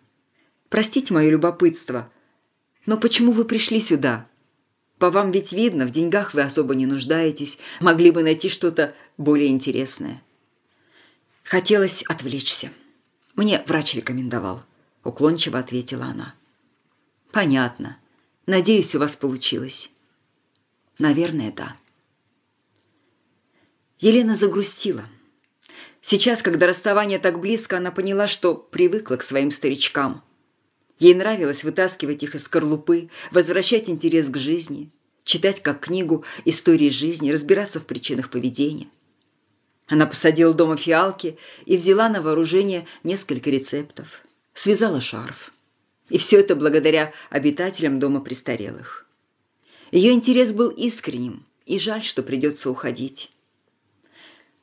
простите мое любопытство, но почему вы пришли сюда?» По вам ведь видно, в деньгах вы особо не нуждаетесь, могли бы найти что-то более интересное. Хотелось отвлечься. Мне врач рекомендовал. Уклончиво ответила она. Понятно. Надеюсь, у вас получилось. Наверное, да. Елена загрустила. Сейчас, когда расставание так близко, она поняла, что привыкла к своим старичкам – Ей нравилось вытаскивать их из скорлупы, возвращать интерес к жизни, читать как книгу истории жизни, разбираться в причинах поведения. Она посадила дома фиалки и взяла на вооружение несколько рецептов. Связала шарф. И все это благодаря обитателям дома престарелых. Ее интерес был искренним, и жаль, что придется уходить.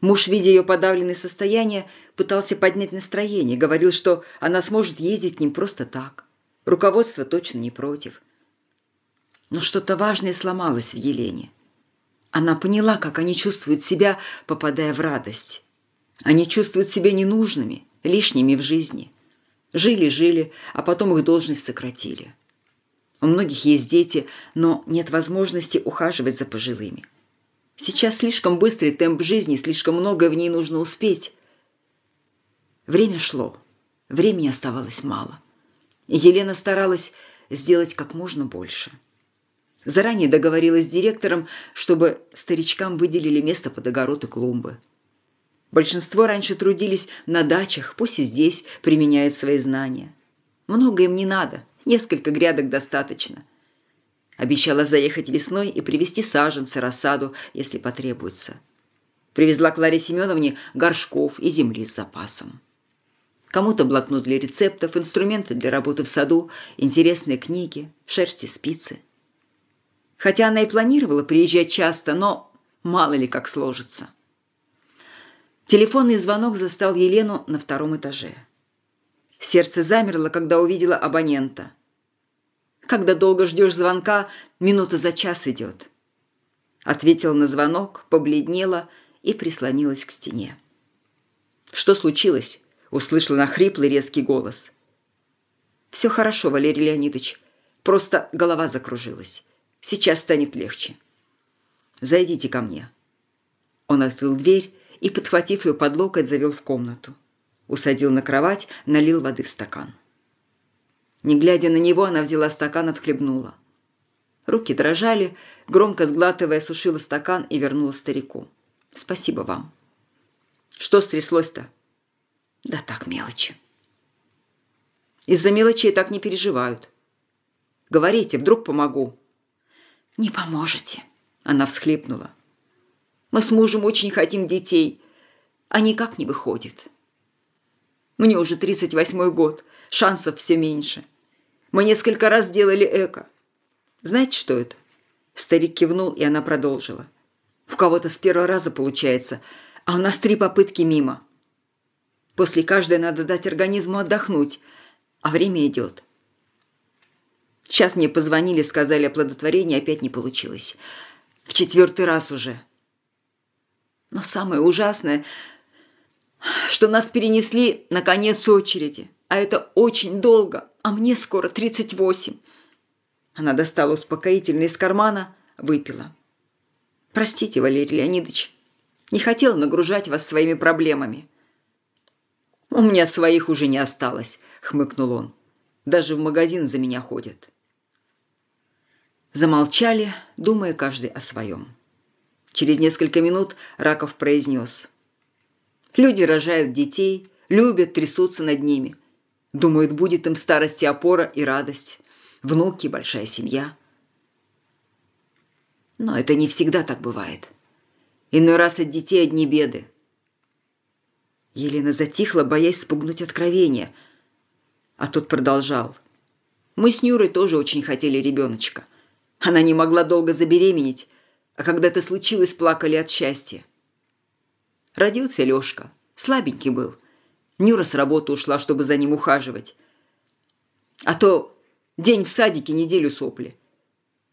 Муж, видя ее подавленное состояние, пытался поднять настроение, говорил, что она сможет ездить к ним просто так. Руководство точно не против. Но что-то важное сломалось в Елене. Она поняла, как они чувствуют себя, попадая в радость. Они чувствуют себя ненужными, лишними в жизни. Жили-жили, а потом их должность сократили. У многих есть дети, но нет возможности ухаживать за пожилыми – Сейчас слишком быстрый темп жизни, слишком многое в ней нужно успеть. Время шло. Времени оставалось мало. Елена старалась сделать как можно больше. Заранее договорилась с директором, чтобы старичкам выделили место под огород и клумбы. Большинство раньше трудились на дачах, пусть и здесь применяют свои знания. Много им не надо, несколько грядок достаточно – Обещала заехать весной и привезти саженцы, рассаду, если потребуется. Привезла Кларе Семеновне горшков и земли с запасом. Кому-то блокнот для рецептов, инструменты для работы в саду, интересные книги, шерсти, спицы. Хотя она и планировала приезжать часто, но мало ли как сложится. Телефонный звонок застал Елену на втором этаже. Сердце замерло, когда увидела абонента – когда долго ждешь звонка, минута за час идет. Ответила на звонок, побледнела и прислонилась к стене. «Что случилось?» – услышала на хриплый резкий голос. «Все хорошо, Валерий Леонидович. Просто голова закружилась. Сейчас станет легче. Зайдите ко мне». Он открыл дверь и, подхватив ее под локоть, завел в комнату. Усадил на кровать, налил воды в стакан. Не глядя на него, она взяла стакан, отхлебнула. Руки дрожали, громко сглатывая, сушила стакан и вернула старику. «Спасибо вам». «Что стряслось-то?» «Да так, мелочи». «Из-за мелочей так не переживают». «Говорите, вдруг помогу». «Не поможете», – она всхлипнула. «Мы с мужем очень хотим детей, а никак не выходит». «Мне уже 38 год, шансов все меньше». Мы несколько раз делали эко. Знаете, что это? Старик кивнул, и она продолжила. У кого-то с первого раза получается, а у нас три попытки мимо. После каждой надо дать организму отдохнуть, а время идет. Сейчас мне позвонили, сказали оплодотворение, опять не получилось. В четвертый раз уже. Но самое ужасное, что нас перенесли на конец очереди а это очень долго, а мне скоро 38. Она достала успокоительное из кармана, выпила. Простите, Валерий Леонидович, не хотела нагружать вас своими проблемами. У меня своих уже не осталось, хмыкнул он. Даже в магазин за меня ходят. Замолчали, думая каждый о своем. Через несколько минут Раков произнес. Люди рожают детей, любят, трясутся над ними – Думают, будет им в старости опора и радость. Внуки, большая семья. Но это не всегда так бывает. Иной раз от детей одни беды. Елена затихла, боясь спугнуть откровение. А тот продолжал. Мы с Нюрой тоже очень хотели ребеночка. Она не могла долго забеременеть, а когда это случилось, плакали от счастья. Родился Лешка. Слабенький был – Нюра с работы ушла, чтобы за ним ухаживать. А то день в садике, неделю сопли.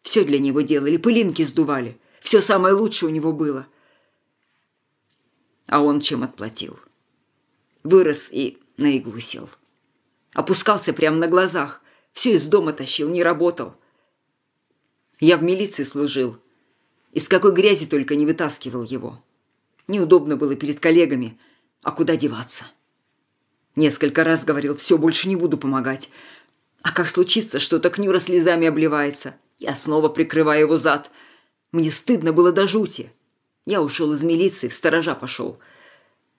Все для него делали, пылинки сдували. Все самое лучшее у него было. А он чем отплатил? Вырос и на иглу сел. Опускался прямо на глазах. Все из дома тащил, не работал. Я в милиции служил. Из какой грязи только не вытаскивал его. Неудобно было перед коллегами. А куда деваться? Несколько раз говорил, все, больше не буду помогать. А как случится, что так Нюра слезами обливается? Я снова прикрываю его зад. Мне стыдно было до жути. Я ушел из милиции, в сторожа пошел.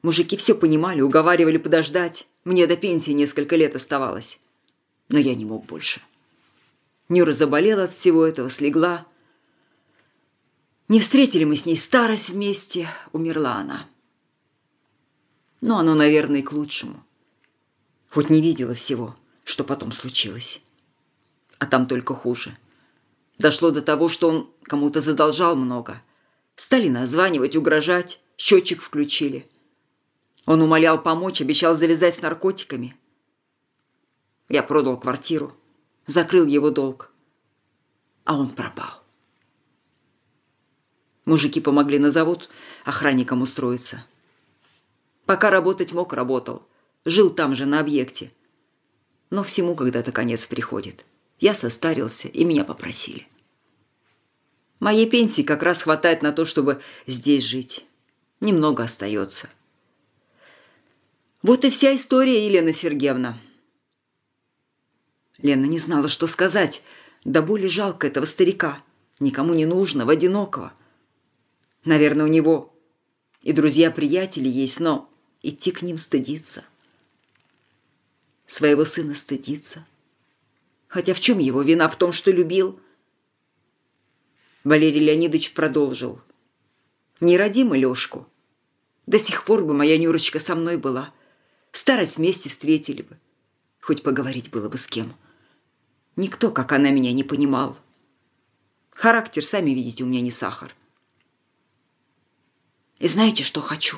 Мужики все понимали, уговаривали подождать. Мне до пенсии несколько лет оставалось. Но я не мог больше. Нюра заболела от всего этого, слегла. Не встретили мы с ней старость вместе, умерла она. Но оно, наверное, к лучшему хоть не видела всего, что потом случилось. А там только хуже. Дошло до того, что он кому-то задолжал много. Стали названивать, угрожать, счетчик включили. Он умолял помочь, обещал завязать с наркотиками. Я продал квартиру, закрыл его долг, а он пропал. Мужики помогли на завод охранникам устроиться. Пока работать мог, работал – Жил там же, на объекте. Но всему когда-то конец приходит. Я состарился, и меня попросили. Моей пенсии как раз хватает на то, чтобы здесь жить. Немного остается. Вот и вся история, Елена Сергеевна. Лена не знала, что сказать. Да боли жалко этого старика, никому не нужно в одинокого. Наверное, у него и друзья-приятели есть, но идти к ним стыдиться своего сына стыдиться, Хотя в чем его вина? В том, что любил? Валерий Леонидович продолжил. Не роди мы Лешку. До сих пор бы моя Нюрочка со мной была. Старость вместе встретили бы. Хоть поговорить было бы с кем. Никто, как она, меня не понимал. Характер, сами видите, у меня не сахар. И знаете, что хочу?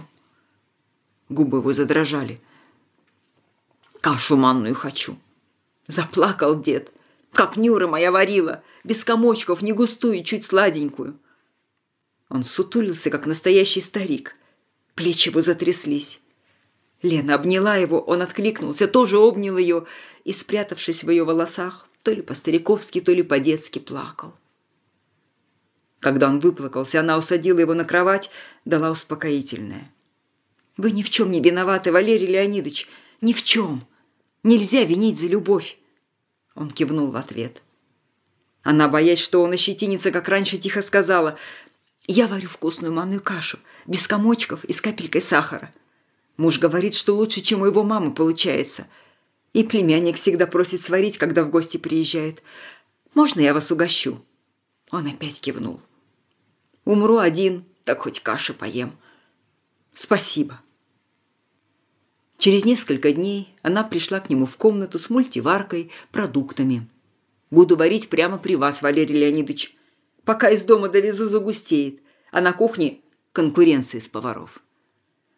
Губы его задрожали – кашу манную хочу». Заплакал дед, как Нюра моя варила, без комочков, не густую, чуть сладенькую. Он сутулился, как настоящий старик. Плечи его затряслись. Лена обняла его, он откликнулся, тоже обнял ее и, спрятавшись в ее волосах, то ли по-стариковски, то ли по-детски плакал. Когда он выплакался, она усадила его на кровать, дала успокоительное. «Вы ни в чем не виноваты, Валерий Леонидович, ни в чем!» Нельзя винить за любовь!» Он кивнул в ответ. Она, боясь, что он ощетинится, как раньше, тихо сказала, «Я варю вкусную манную кашу, без комочков и с капелькой сахара. Муж говорит, что лучше, чем у его мамы получается. И племянник всегда просит сварить, когда в гости приезжает. Можно я вас угощу?» Он опять кивнул. «Умру один, так хоть каши поем. Спасибо». Через несколько дней она пришла к нему в комнату с мультиваркой, продуктами. «Буду варить прямо при вас, Валерий Леонидович. Пока из дома довезу загустеет, а на кухне конкуренция из поваров».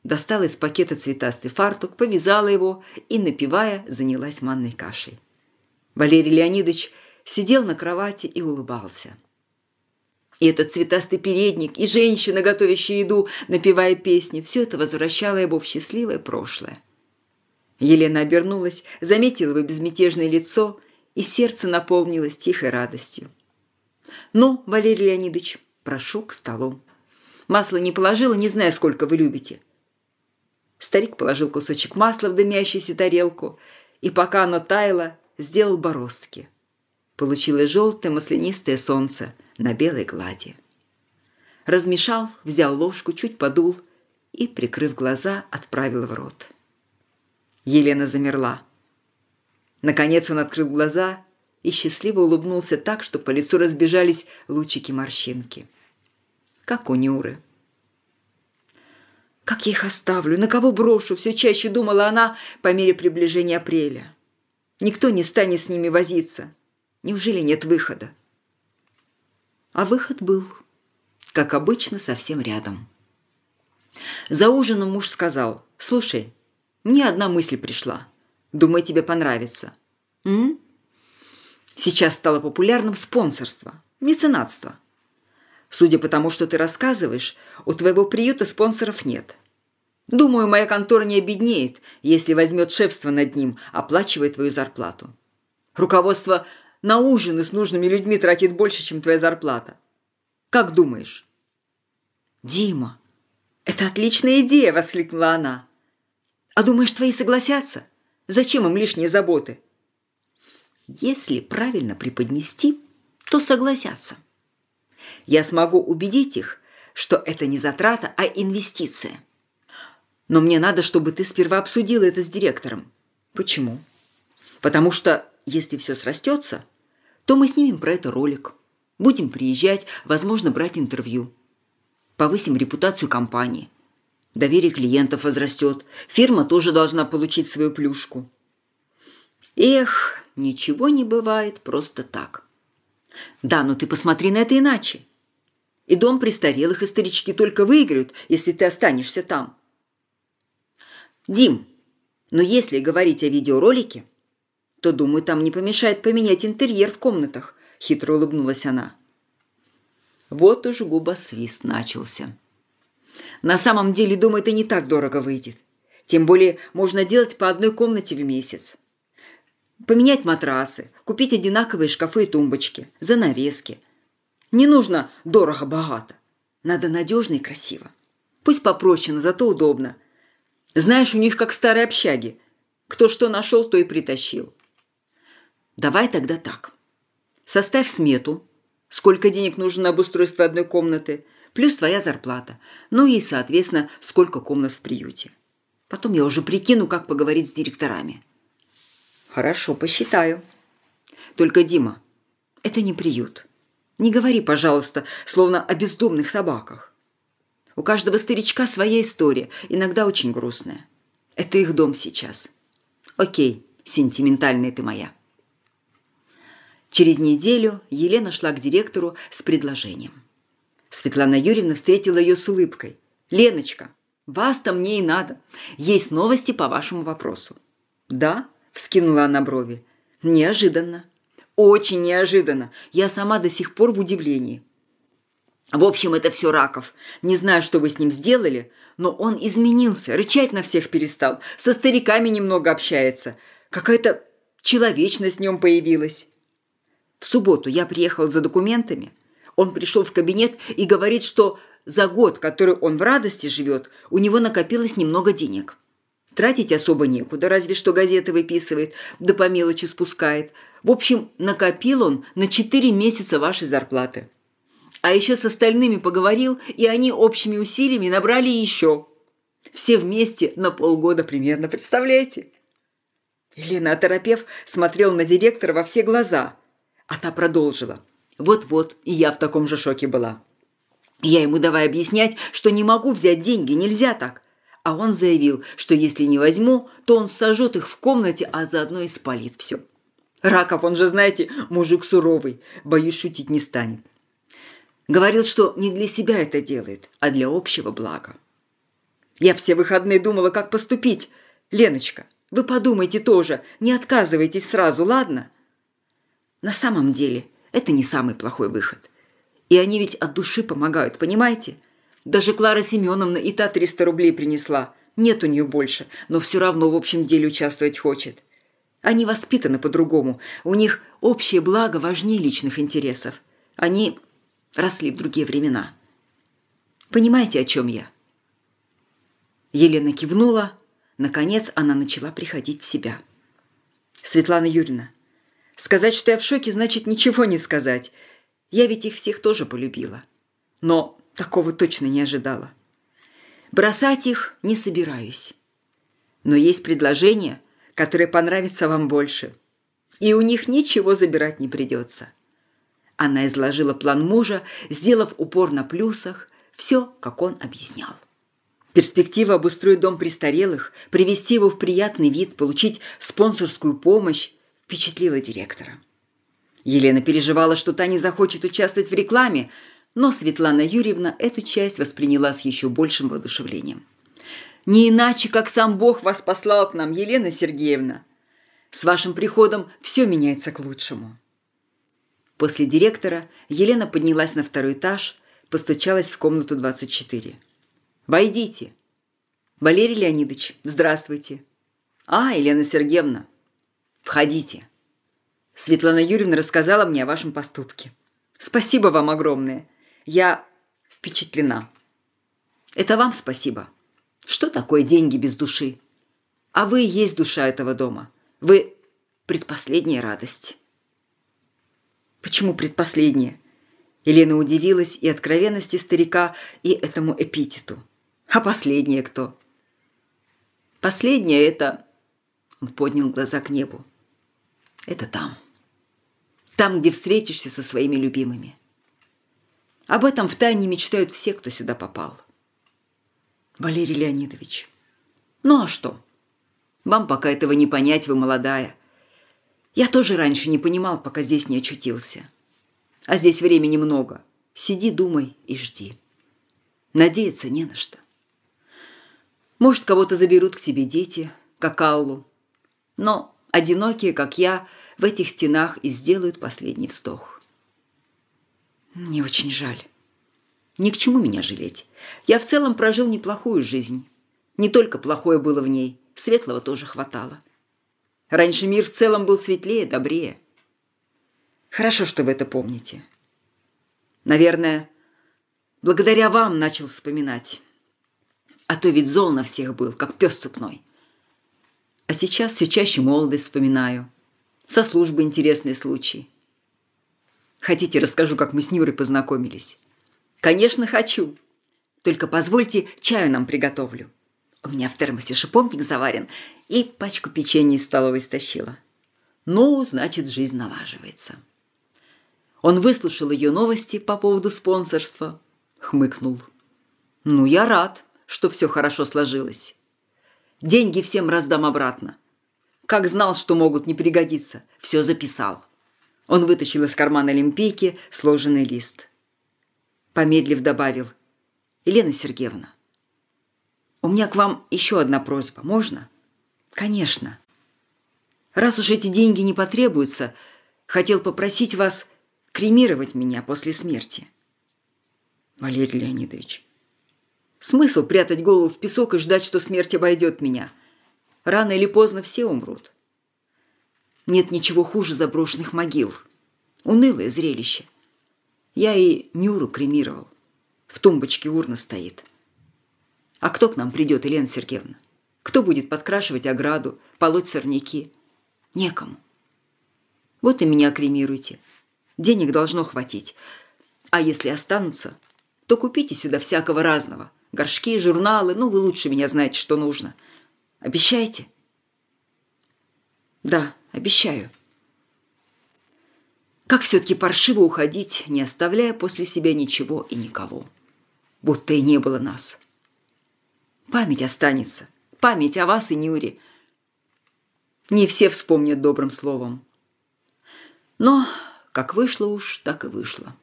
Достала из пакета цветастый фартук, повязала его и, напивая, занялась манной кашей. Валерий Леонидович сидел на кровати и улыбался. И этот цветастый передник, и женщина, готовящая еду, напевая песни, все это возвращало его в счастливое прошлое. Елена обернулась, заметила его безмятежное лицо, и сердце наполнилось тихой радостью. «Ну, Валерий Леонидович, прошу к столу. Масло не положила, не зная, сколько вы любите». Старик положил кусочек масла в дымящуюся тарелку, и пока оно таяло, сделал бороздки. Получилось желтое маслянистое солнце на белой глади. Размешал, взял ложку, чуть подул и, прикрыв глаза, отправил в рот. Елена замерла. Наконец он открыл глаза и счастливо улыбнулся так, что по лицу разбежались лучики-морщинки. Как у Нюры. «Как я их оставлю? На кого брошу?» – все чаще думала она по мере приближения апреля. «Никто не станет с ними возиться. Неужели нет выхода?» А выход был, как обычно, совсем рядом. За ужином муж сказал, «Слушай, ни одна мысль пришла. Думаю, тебе понравится. М? Сейчас стало популярным спонсорство, меценатство. Судя по тому, что ты рассказываешь, у твоего приюта спонсоров нет. Думаю, моя контора не обеднеет, если возьмет шефство над ним, оплачивая твою зарплату. Руководство на ужины с нужными людьми тратит больше, чем твоя зарплата. Как думаешь?» «Дима, это отличная идея!» – воскликнула она. А думаешь, твои согласятся? Зачем им лишние заботы? Если правильно преподнести, то согласятся. Я смогу убедить их, что это не затрата, а инвестиция. Но мне надо, чтобы ты сперва обсудила это с директором. Почему? Потому что, если все срастется, то мы снимем про это ролик. Будем приезжать, возможно, брать интервью. Повысим репутацию компании доверие клиентов возрастет, фирма тоже должна получить свою плюшку. Эх, ничего не бывает просто так. Да, но ну ты посмотри на это иначе. И дом престарелых, и старички только выиграют, если ты останешься там. Дим, но если говорить о видеоролике, то, думаю, там не помешает поменять интерьер в комнатах, хитро улыбнулась она. Вот уж губосвист начался. На самом деле, думаю, это не так дорого выйдет. Тем более, можно делать по одной комнате в месяц. Поменять матрасы, купить одинаковые шкафы и тумбочки, занавески. Не нужно дорого-богато. Надо надежно и красиво. Пусть попроще, но зато удобно. Знаешь, у них как старые общаги. Кто что нашел, то и притащил. Давай тогда так. Составь смету, сколько денег нужно на обустройство одной комнаты – плюс твоя зарплата, ну и, соответственно, сколько комнат в приюте. Потом я уже прикину, как поговорить с директорами. Хорошо, посчитаю. Только, Дима, это не приют. Не говори, пожалуйста, словно о бездомных собаках. У каждого старичка своя история, иногда очень грустная. Это их дом сейчас. Окей, сентиментальная ты моя. Через неделю Елена шла к директору с предложением. Светлана Юрьевна встретила ее с улыбкой. «Леночка, вас-то мне и надо. Есть новости по вашему вопросу». «Да?» – вскинула она брови. «Неожиданно». «Очень неожиданно. Я сама до сих пор в удивлении». «В общем, это все Раков. Не знаю, что вы с ним сделали, но он изменился, рычать на всех перестал, со стариками немного общается. Какая-то человечность в нем появилась». В субботу я приехал за документами – он пришел в кабинет и говорит, что за год, который он в радости живет, у него накопилось немного денег. Тратить особо некуда, разве что газеты выписывает, да по мелочи спускает. В общем, накопил он на 4 месяца вашей зарплаты. А еще с остальными поговорил, и они общими усилиями набрали еще. Все вместе на полгода примерно, представляете? Елена, оторопев, смотрел на директора во все глаза, а та продолжила – вот-вот, и я в таком же шоке была. Я ему давай объяснять, что не могу взять деньги, нельзя так. А он заявил, что если не возьму, то он сожжет их в комнате, а заодно и спалит все. Раков, он же, знаете, мужик суровый, боюсь, шутить не станет. Говорил, что не для себя это делает, а для общего блага. Я все выходные думала, как поступить. Леночка, вы подумайте тоже, не отказывайтесь сразу, ладно? На самом деле – это не самый плохой выход. И они ведь от души помогают, понимаете? Даже Клара Семеновна и та 300 рублей принесла. Нет у нее больше, но все равно в общем деле участвовать хочет. Они воспитаны по-другому. У них общее благо важнее личных интересов. Они росли в другие времена. Понимаете, о чем я? Елена кивнула. Наконец она начала приходить в себя. Светлана Юрьевна, Сказать, что я в шоке, значит ничего не сказать. Я ведь их всех тоже полюбила. Но такого точно не ожидала. Бросать их не собираюсь. Но есть предложение, которое понравится вам больше. И у них ничего забирать не придется. Она изложила план мужа, сделав упор на плюсах, все, как он объяснял. Перспектива обустроить дом престарелых, привести его в приятный вид, получить спонсорскую помощь впечатлила директора. Елена переживала, что та не захочет участвовать в рекламе, но Светлана Юрьевна эту часть восприняла с еще большим воодушевлением. «Не иначе, как сам Бог вас послал к нам, Елена Сергеевна. С вашим приходом все меняется к лучшему». После директора Елена поднялась на второй этаж, постучалась в комнату 24. «Войдите!» «Валерий Леонидович, здравствуйте!» «А, Елена Сергеевна, Входите. Светлана Юрьевна рассказала мне о вашем поступке. Спасибо вам огромное. Я впечатлена. Это вам спасибо. Что такое деньги без души? А вы есть душа этого дома. Вы предпоследняя радость. Почему предпоследняя? Елена удивилась и откровенности старика, и этому эпитету. А последняя кто? Последняя это... Он поднял глаза к небу. Это там. Там, где встретишься со своими любимыми. Об этом втайне мечтают все, кто сюда попал. Валерий Леонидович. Ну а что? Вам пока этого не понять, вы молодая. Я тоже раньше не понимал, пока здесь не очутился. А здесь времени много. Сиди, думай и жди. Надеяться не на что. Может, кого-то заберут к себе дети, как Аллу. Но одинокие, как я, в этих стенах и сделают последний вздох. Мне очень жаль. Ни к чему меня жалеть. Я в целом прожил неплохую жизнь. Не только плохое было в ней, светлого тоже хватало. Раньше мир в целом был светлее, добрее. Хорошо, что вы это помните. Наверное, благодаря вам начал вспоминать. А то ведь зол на всех был, как пес цепной. А сейчас все чаще молодость вспоминаю. Со службы интересный случай. Хотите, расскажу, как мы с Нюрой познакомились? Конечно, хочу. Только позвольте, чаю нам приготовлю. У меня в термосе шиповник заварен и пачку печенья из столовой стащила. Ну, значит, жизнь налаживается. Он выслушал ее новости по поводу спонсорства. Хмыкнул. «Ну, я рад, что все хорошо сложилось. Деньги всем раздам обратно. Как знал, что могут не пригодиться, все записал. Он вытащил из кармана лимпейки сложенный лист. Помедлив добавил. «Елена Сергеевна, у меня к вам еще одна просьба. Можно?» «Конечно. Раз уж эти деньги не потребуются, хотел попросить вас кремировать меня после смерти». «Валерий Леонидович, смысл прятать голову в песок и ждать, что смерть обойдет меня?» Рано или поздно все умрут. Нет ничего хуже заброшенных могил. Унылое зрелище. Я и Нюру кремировал. В тумбочке урна стоит. А кто к нам придет, Елена Сергеевна? Кто будет подкрашивать ограду, полоть сорняки? Некому. Вот и меня кремируйте. Денег должно хватить. А если останутся, то купите сюда всякого разного. Горшки, журналы, ну вы лучше меня знаете, что нужно. — Обещаете?» «Да, обещаю». Как все-таки паршиво уходить, не оставляя после себя ничего и никого. Будто и не было нас. Память останется. Память о вас и Нюре. Не все вспомнят добрым словом. Но как вышло уж, так и вышло.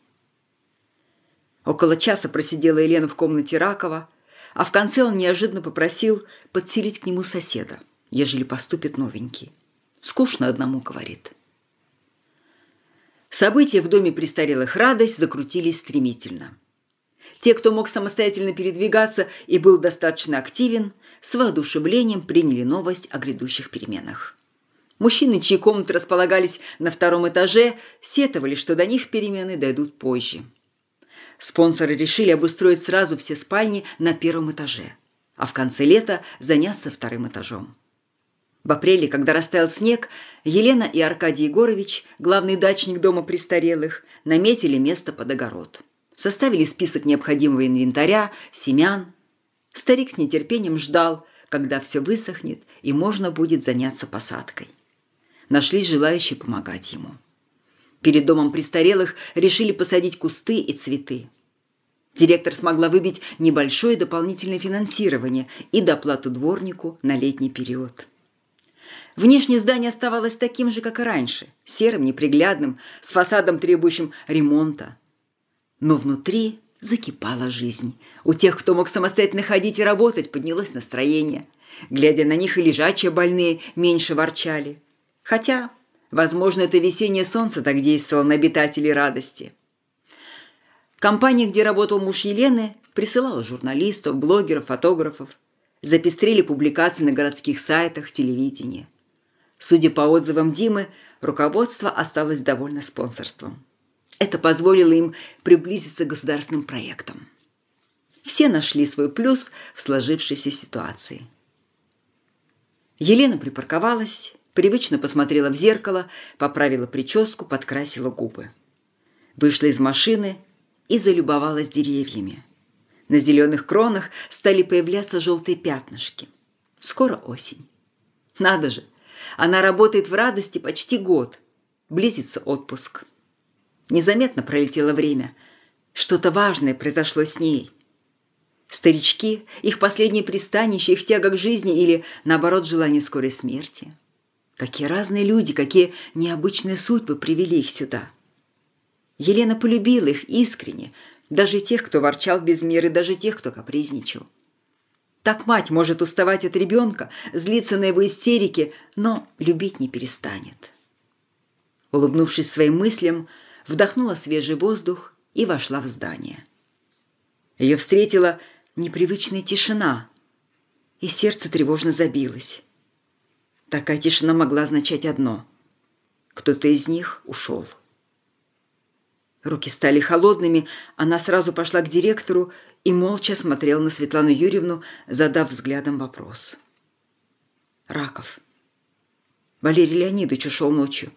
Около часа просидела Елена в комнате Ракова, а в конце он неожиданно попросил подселить к нему соседа, ежели поступит новенький. «Скучно одному», — говорит. События в доме престарелых «Радость» закрутились стремительно. Те, кто мог самостоятельно передвигаться и был достаточно активен, с воодушевлением приняли новость о грядущих переменах. Мужчины, чьи комнаты располагались на втором этаже, сетовали, что до них перемены дойдут позже – Спонсоры решили обустроить сразу все спальни на первом этаже, а в конце лета заняться вторым этажом. В апреле, когда растаял снег, Елена и Аркадий Егорович, главный дачник дома престарелых, наметили место под огород. Составили список необходимого инвентаря, семян. Старик с нетерпением ждал, когда все высохнет и можно будет заняться посадкой. Нашлись желающие помогать ему. Перед домом престарелых решили посадить кусты и цветы. Директор смогла выбить небольшое дополнительное финансирование и доплату дворнику на летний период. Внешнее здание оставалось таким же, как и раньше, серым, неприглядным, с фасадом, требующим ремонта. Но внутри закипала жизнь. У тех, кто мог самостоятельно ходить и работать, поднялось настроение. Глядя на них, и лежачие больные меньше ворчали. Хотя, возможно, это весеннее солнце так действовало на обитателей радости – Компания, где работал муж Елены, присылала журналистов, блогеров, фотографов. Запестрили публикации на городских сайтах, телевидении. Судя по отзывам Димы, руководство осталось довольно спонсорством. Это позволило им приблизиться к государственным проектам. Все нашли свой плюс в сложившейся ситуации. Елена припарковалась, привычно посмотрела в зеркало, поправила прическу, подкрасила губы. Вышла из машины – и залюбовалась деревьями. На зеленых кронах стали появляться желтые пятнышки. Скоро осень. Надо же, она работает в радости почти год. Близится отпуск. Незаметно пролетело время. Что-то важное произошло с ней. Старички, их последнее пристанище, их тяга к жизни или, наоборот, желание скорой смерти. Какие разные люди, какие необычные судьбы привели их сюда. — Елена полюбила их искренне, даже тех, кто ворчал без меры, даже тех, кто капризничал. Так мать может уставать от ребенка, злиться на его истерики, но любить не перестанет. Улыбнувшись своим мыслям, вдохнула свежий воздух и вошла в здание. Ее встретила непривычная тишина, и сердце тревожно забилось. Такая тишина могла означать одно – кто-то из них ушел. Руки стали холодными, она сразу пошла к директору и молча смотрела на Светлану Юрьевну, задав взглядом вопрос. «Раков. Валерий Леонидович ушел ночью.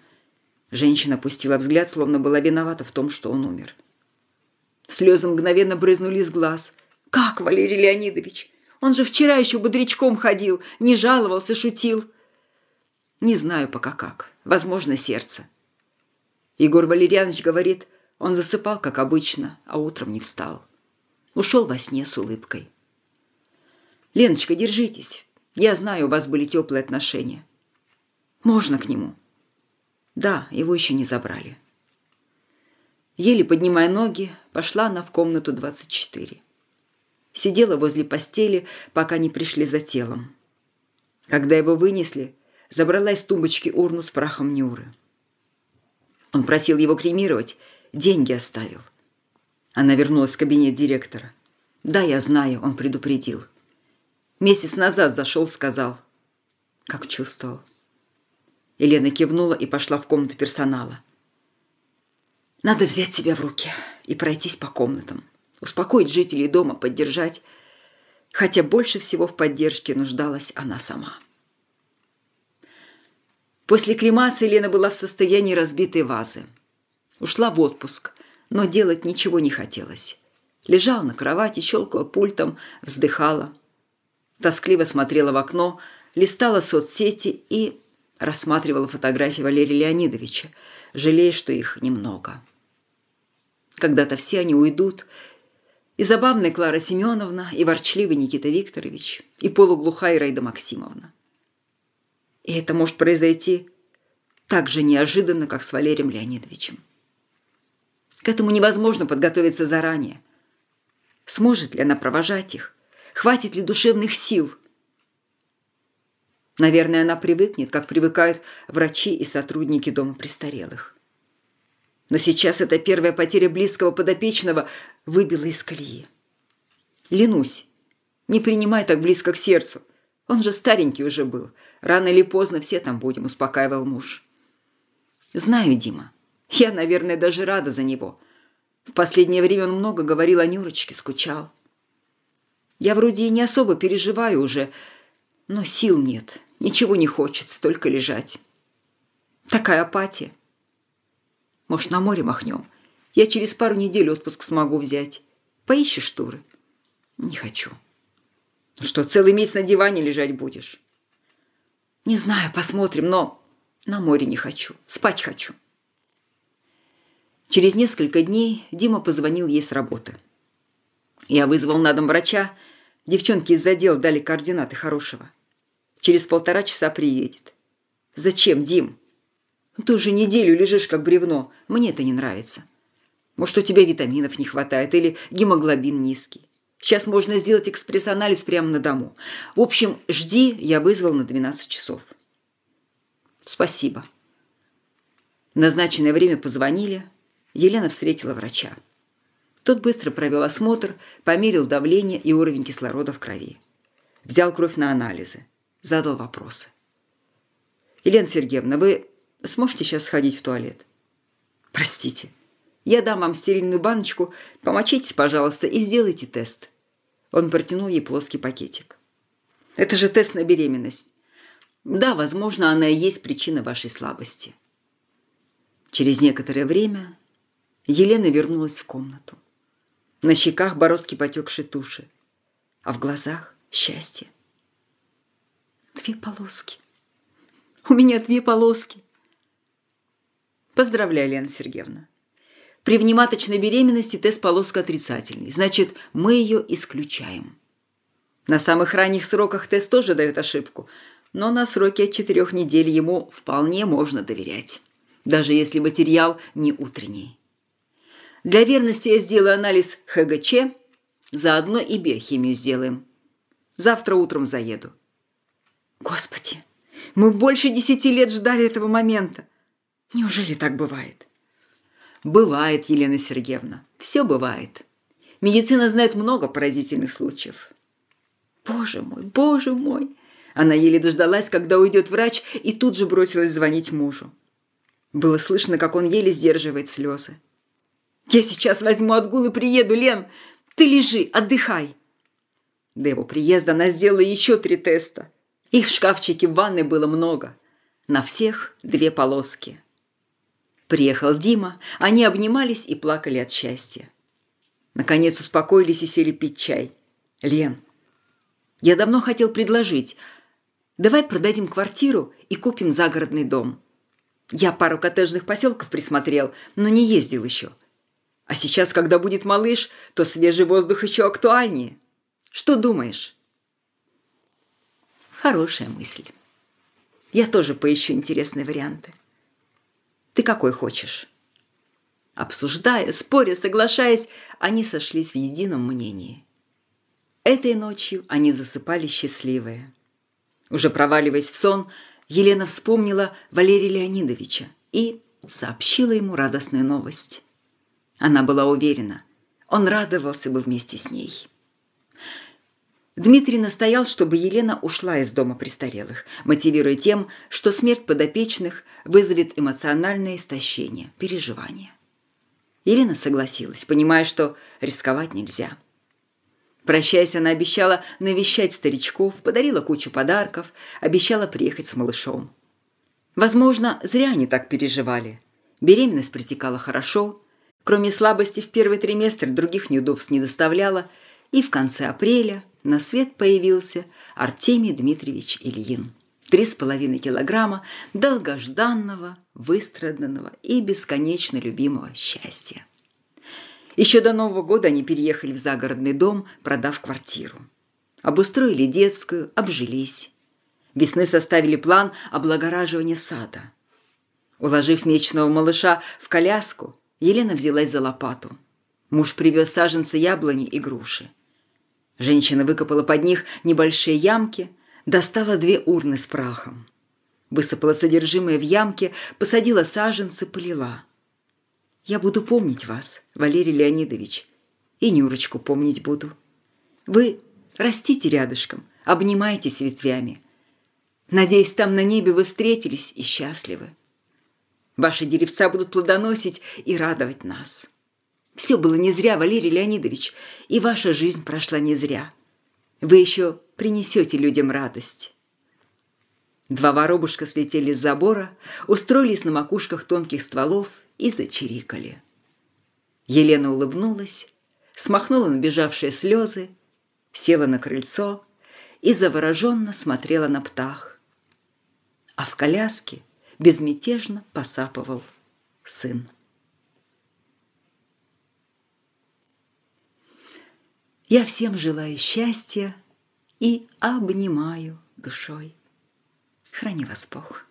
Женщина пустила взгляд, словно была виновата в том, что он умер. Слезы мгновенно брызнули из глаз. «Как, Валерий Леонидович? Он же вчера еще бодрячком ходил, не жаловался, шутил». «Не знаю пока как. Возможно, сердце». Егор Валерьянович говорит – он засыпал, как обычно, а утром не встал. Ушел во сне с улыбкой. «Леночка, держитесь. Я знаю, у вас были теплые отношения. Можно к нему?» «Да, его еще не забрали». Еле поднимая ноги, пошла она в комнату 24. Сидела возле постели, пока не пришли за телом. Когда его вынесли, забрала из тумбочки урну с прахом Нюры. Он просил его кремировать, Деньги оставил». Она вернулась в кабинет директора. «Да, я знаю, он предупредил. Месяц назад зашел, сказал». «Как чувствовал». Елена кивнула и пошла в комнату персонала. «Надо взять себя в руки и пройтись по комнатам, успокоить жителей дома, поддержать, хотя больше всего в поддержке нуждалась она сама». После кремации Елена была в состоянии разбитой вазы – Ушла в отпуск, но делать ничего не хотелось. Лежала на кровати, щелкала пультом, вздыхала. Тоскливо смотрела в окно, листала соцсети и рассматривала фотографии Валерия Леонидовича, жалея, что их немного. Когда-то все они уйдут, и забавная Клара Семеновна, и ворчливый Никита Викторович, и полуглухая Райда Максимовна. И это может произойти так же неожиданно, как с Валерием Леонидовичем. К этому невозможно подготовиться заранее. Сможет ли она провожать их? Хватит ли душевных сил? Наверное, она привыкнет, как привыкают врачи и сотрудники дома престарелых. Но сейчас эта первая потеря близкого подопечного выбила из колеи. Ленусь, не принимай так близко к сердцу. Он же старенький уже был. Рано или поздно все там будем, успокаивал муж. Знаю, Дима, я, наверное, даже рада за него. В последнее время он много говорил о Нюрочке, скучал. Я вроде и не особо переживаю уже, но сил нет, ничего не хочется, только лежать. Такая апатия. Может, на море махнем? Я через пару недель отпуск смогу взять. Поищешь туры? Не хочу. Ну что, целый месяц на диване лежать будешь? Не знаю, посмотрим, но на море не хочу. Спать хочу. Через несколько дней Дима позвонил ей с работы. Я вызвал на дом врача. Девчонки из отдела дали координаты хорошего. Через полтора часа приедет. «Зачем, Дим?» «Ну, «Ты уже неделю лежишь, как бревно. Мне это не нравится. Может, у тебя витаминов не хватает или гемоглобин низкий. Сейчас можно сделать экспресс-анализ прямо на дому. В общем, жди, я вызвал на 12 часов». «Спасибо». назначенное время позвонили – Елена встретила врача. Тот быстро провел осмотр, померил давление и уровень кислорода в крови. Взял кровь на анализы. Задал вопросы. «Елена Сергеевна, вы сможете сейчас сходить в туалет?» «Простите. Я дам вам стерильную баночку. Помочитесь, пожалуйста, и сделайте тест». Он протянул ей плоский пакетик. «Это же тест на беременность. Да, возможно, она и есть причина вашей слабости». Через некоторое время Елена вернулась в комнату. На щеках бороздки потекшей туши, а в глазах счастье. Две полоски. У меня две полоски. Поздравляю, Лена Сергеевна. При внематочной беременности тест-полоска отрицательный, значит, мы ее исключаем. На самых ранних сроках тест тоже дает ошибку, но на сроке от четырех недель ему вполне можно доверять, даже если материал не утренний. Для верности я сделаю анализ ХГЧ, заодно и биохимию сделаем. Завтра утром заеду. Господи, мы больше десяти лет ждали этого момента. Неужели так бывает? Бывает, Елена Сергеевна, все бывает. Медицина знает много поразительных случаев. Боже мой, боже мой! Она еле дождалась, когда уйдет врач, и тут же бросилась звонить мужу. Было слышно, как он еле сдерживает слезы. «Я сейчас возьму отгул и приеду, Лен! Ты лежи, отдыхай!» До его приезда она сделала еще три теста. Их в шкафчике в ванной было много. На всех две полоски. Приехал Дима, они обнимались и плакали от счастья. Наконец успокоились и сели пить чай. «Лен, я давно хотел предложить. Давай продадим квартиру и купим загородный дом. Я пару коттеджных поселков присмотрел, но не ездил еще. А сейчас, когда будет малыш, то свежий воздух еще актуальнее. Что думаешь? Хорошая мысль. Я тоже поищу интересные варианты. Ты какой хочешь? Обсуждая, споря, соглашаясь, они сошлись в едином мнении. Этой ночью они засыпали счастливые. Уже проваливаясь в сон, Елена вспомнила Валерия Леонидовича и сообщила ему радостную новость. Она была уверена, он радовался бы вместе с ней. Дмитрий настоял, чтобы Елена ушла из дома престарелых, мотивируя тем, что смерть подопечных вызовет эмоциональное истощение, переживание. Елена согласилась, понимая, что рисковать нельзя. Прощаясь, она обещала навещать старичков, подарила кучу подарков, обещала приехать с малышом. Возможно, зря они так переживали. Беременность протекала хорошо, Кроме слабости в первый триместр других неудобств не доставляло, и в конце апреля на свет появился Артемий Дмитриевич Ильин. Три с половиной килограмма долгожданного, выстраданного и бесконечно любимого счастья. Еще до Нового года они переехали в загородный дом, продав квартиру. Обустроили детскую, обжились. Весны составили план облагораживания сада. Уложив мечного малыша в коляску, Елена взялась за лопату. Муж привез саженцы яблони и груши. Женщина выкопала под них небольшие ямки, достала две урны с прахом. Высыпала содержимое в ямке, посадила саженцы, полила. «Я буду помнить вас, Валерий Леонидович, и Нюрочку помнить буду. Вы растите рядышком, обнимайтесь ветвями. Надеюсь, там на небе вы встретились и счастливы». Ваши деревца будут плодоносить и радовать нас. Все было не зря, Валерий Леонидович, и ваша жизнь прошла не зря. Вы еще принесете людям радость». Два воробушка слетели с забора, устроились на макушках тонких стволов и зачирикали. Елена улыбнулась, смахнула набежавшие слезы, села на крыльцо и завороженно смотрела на птах. А в коляске безмятежно посапывал сын. Я всем желаю счастья и обнимаю душой. Храни вас Бог.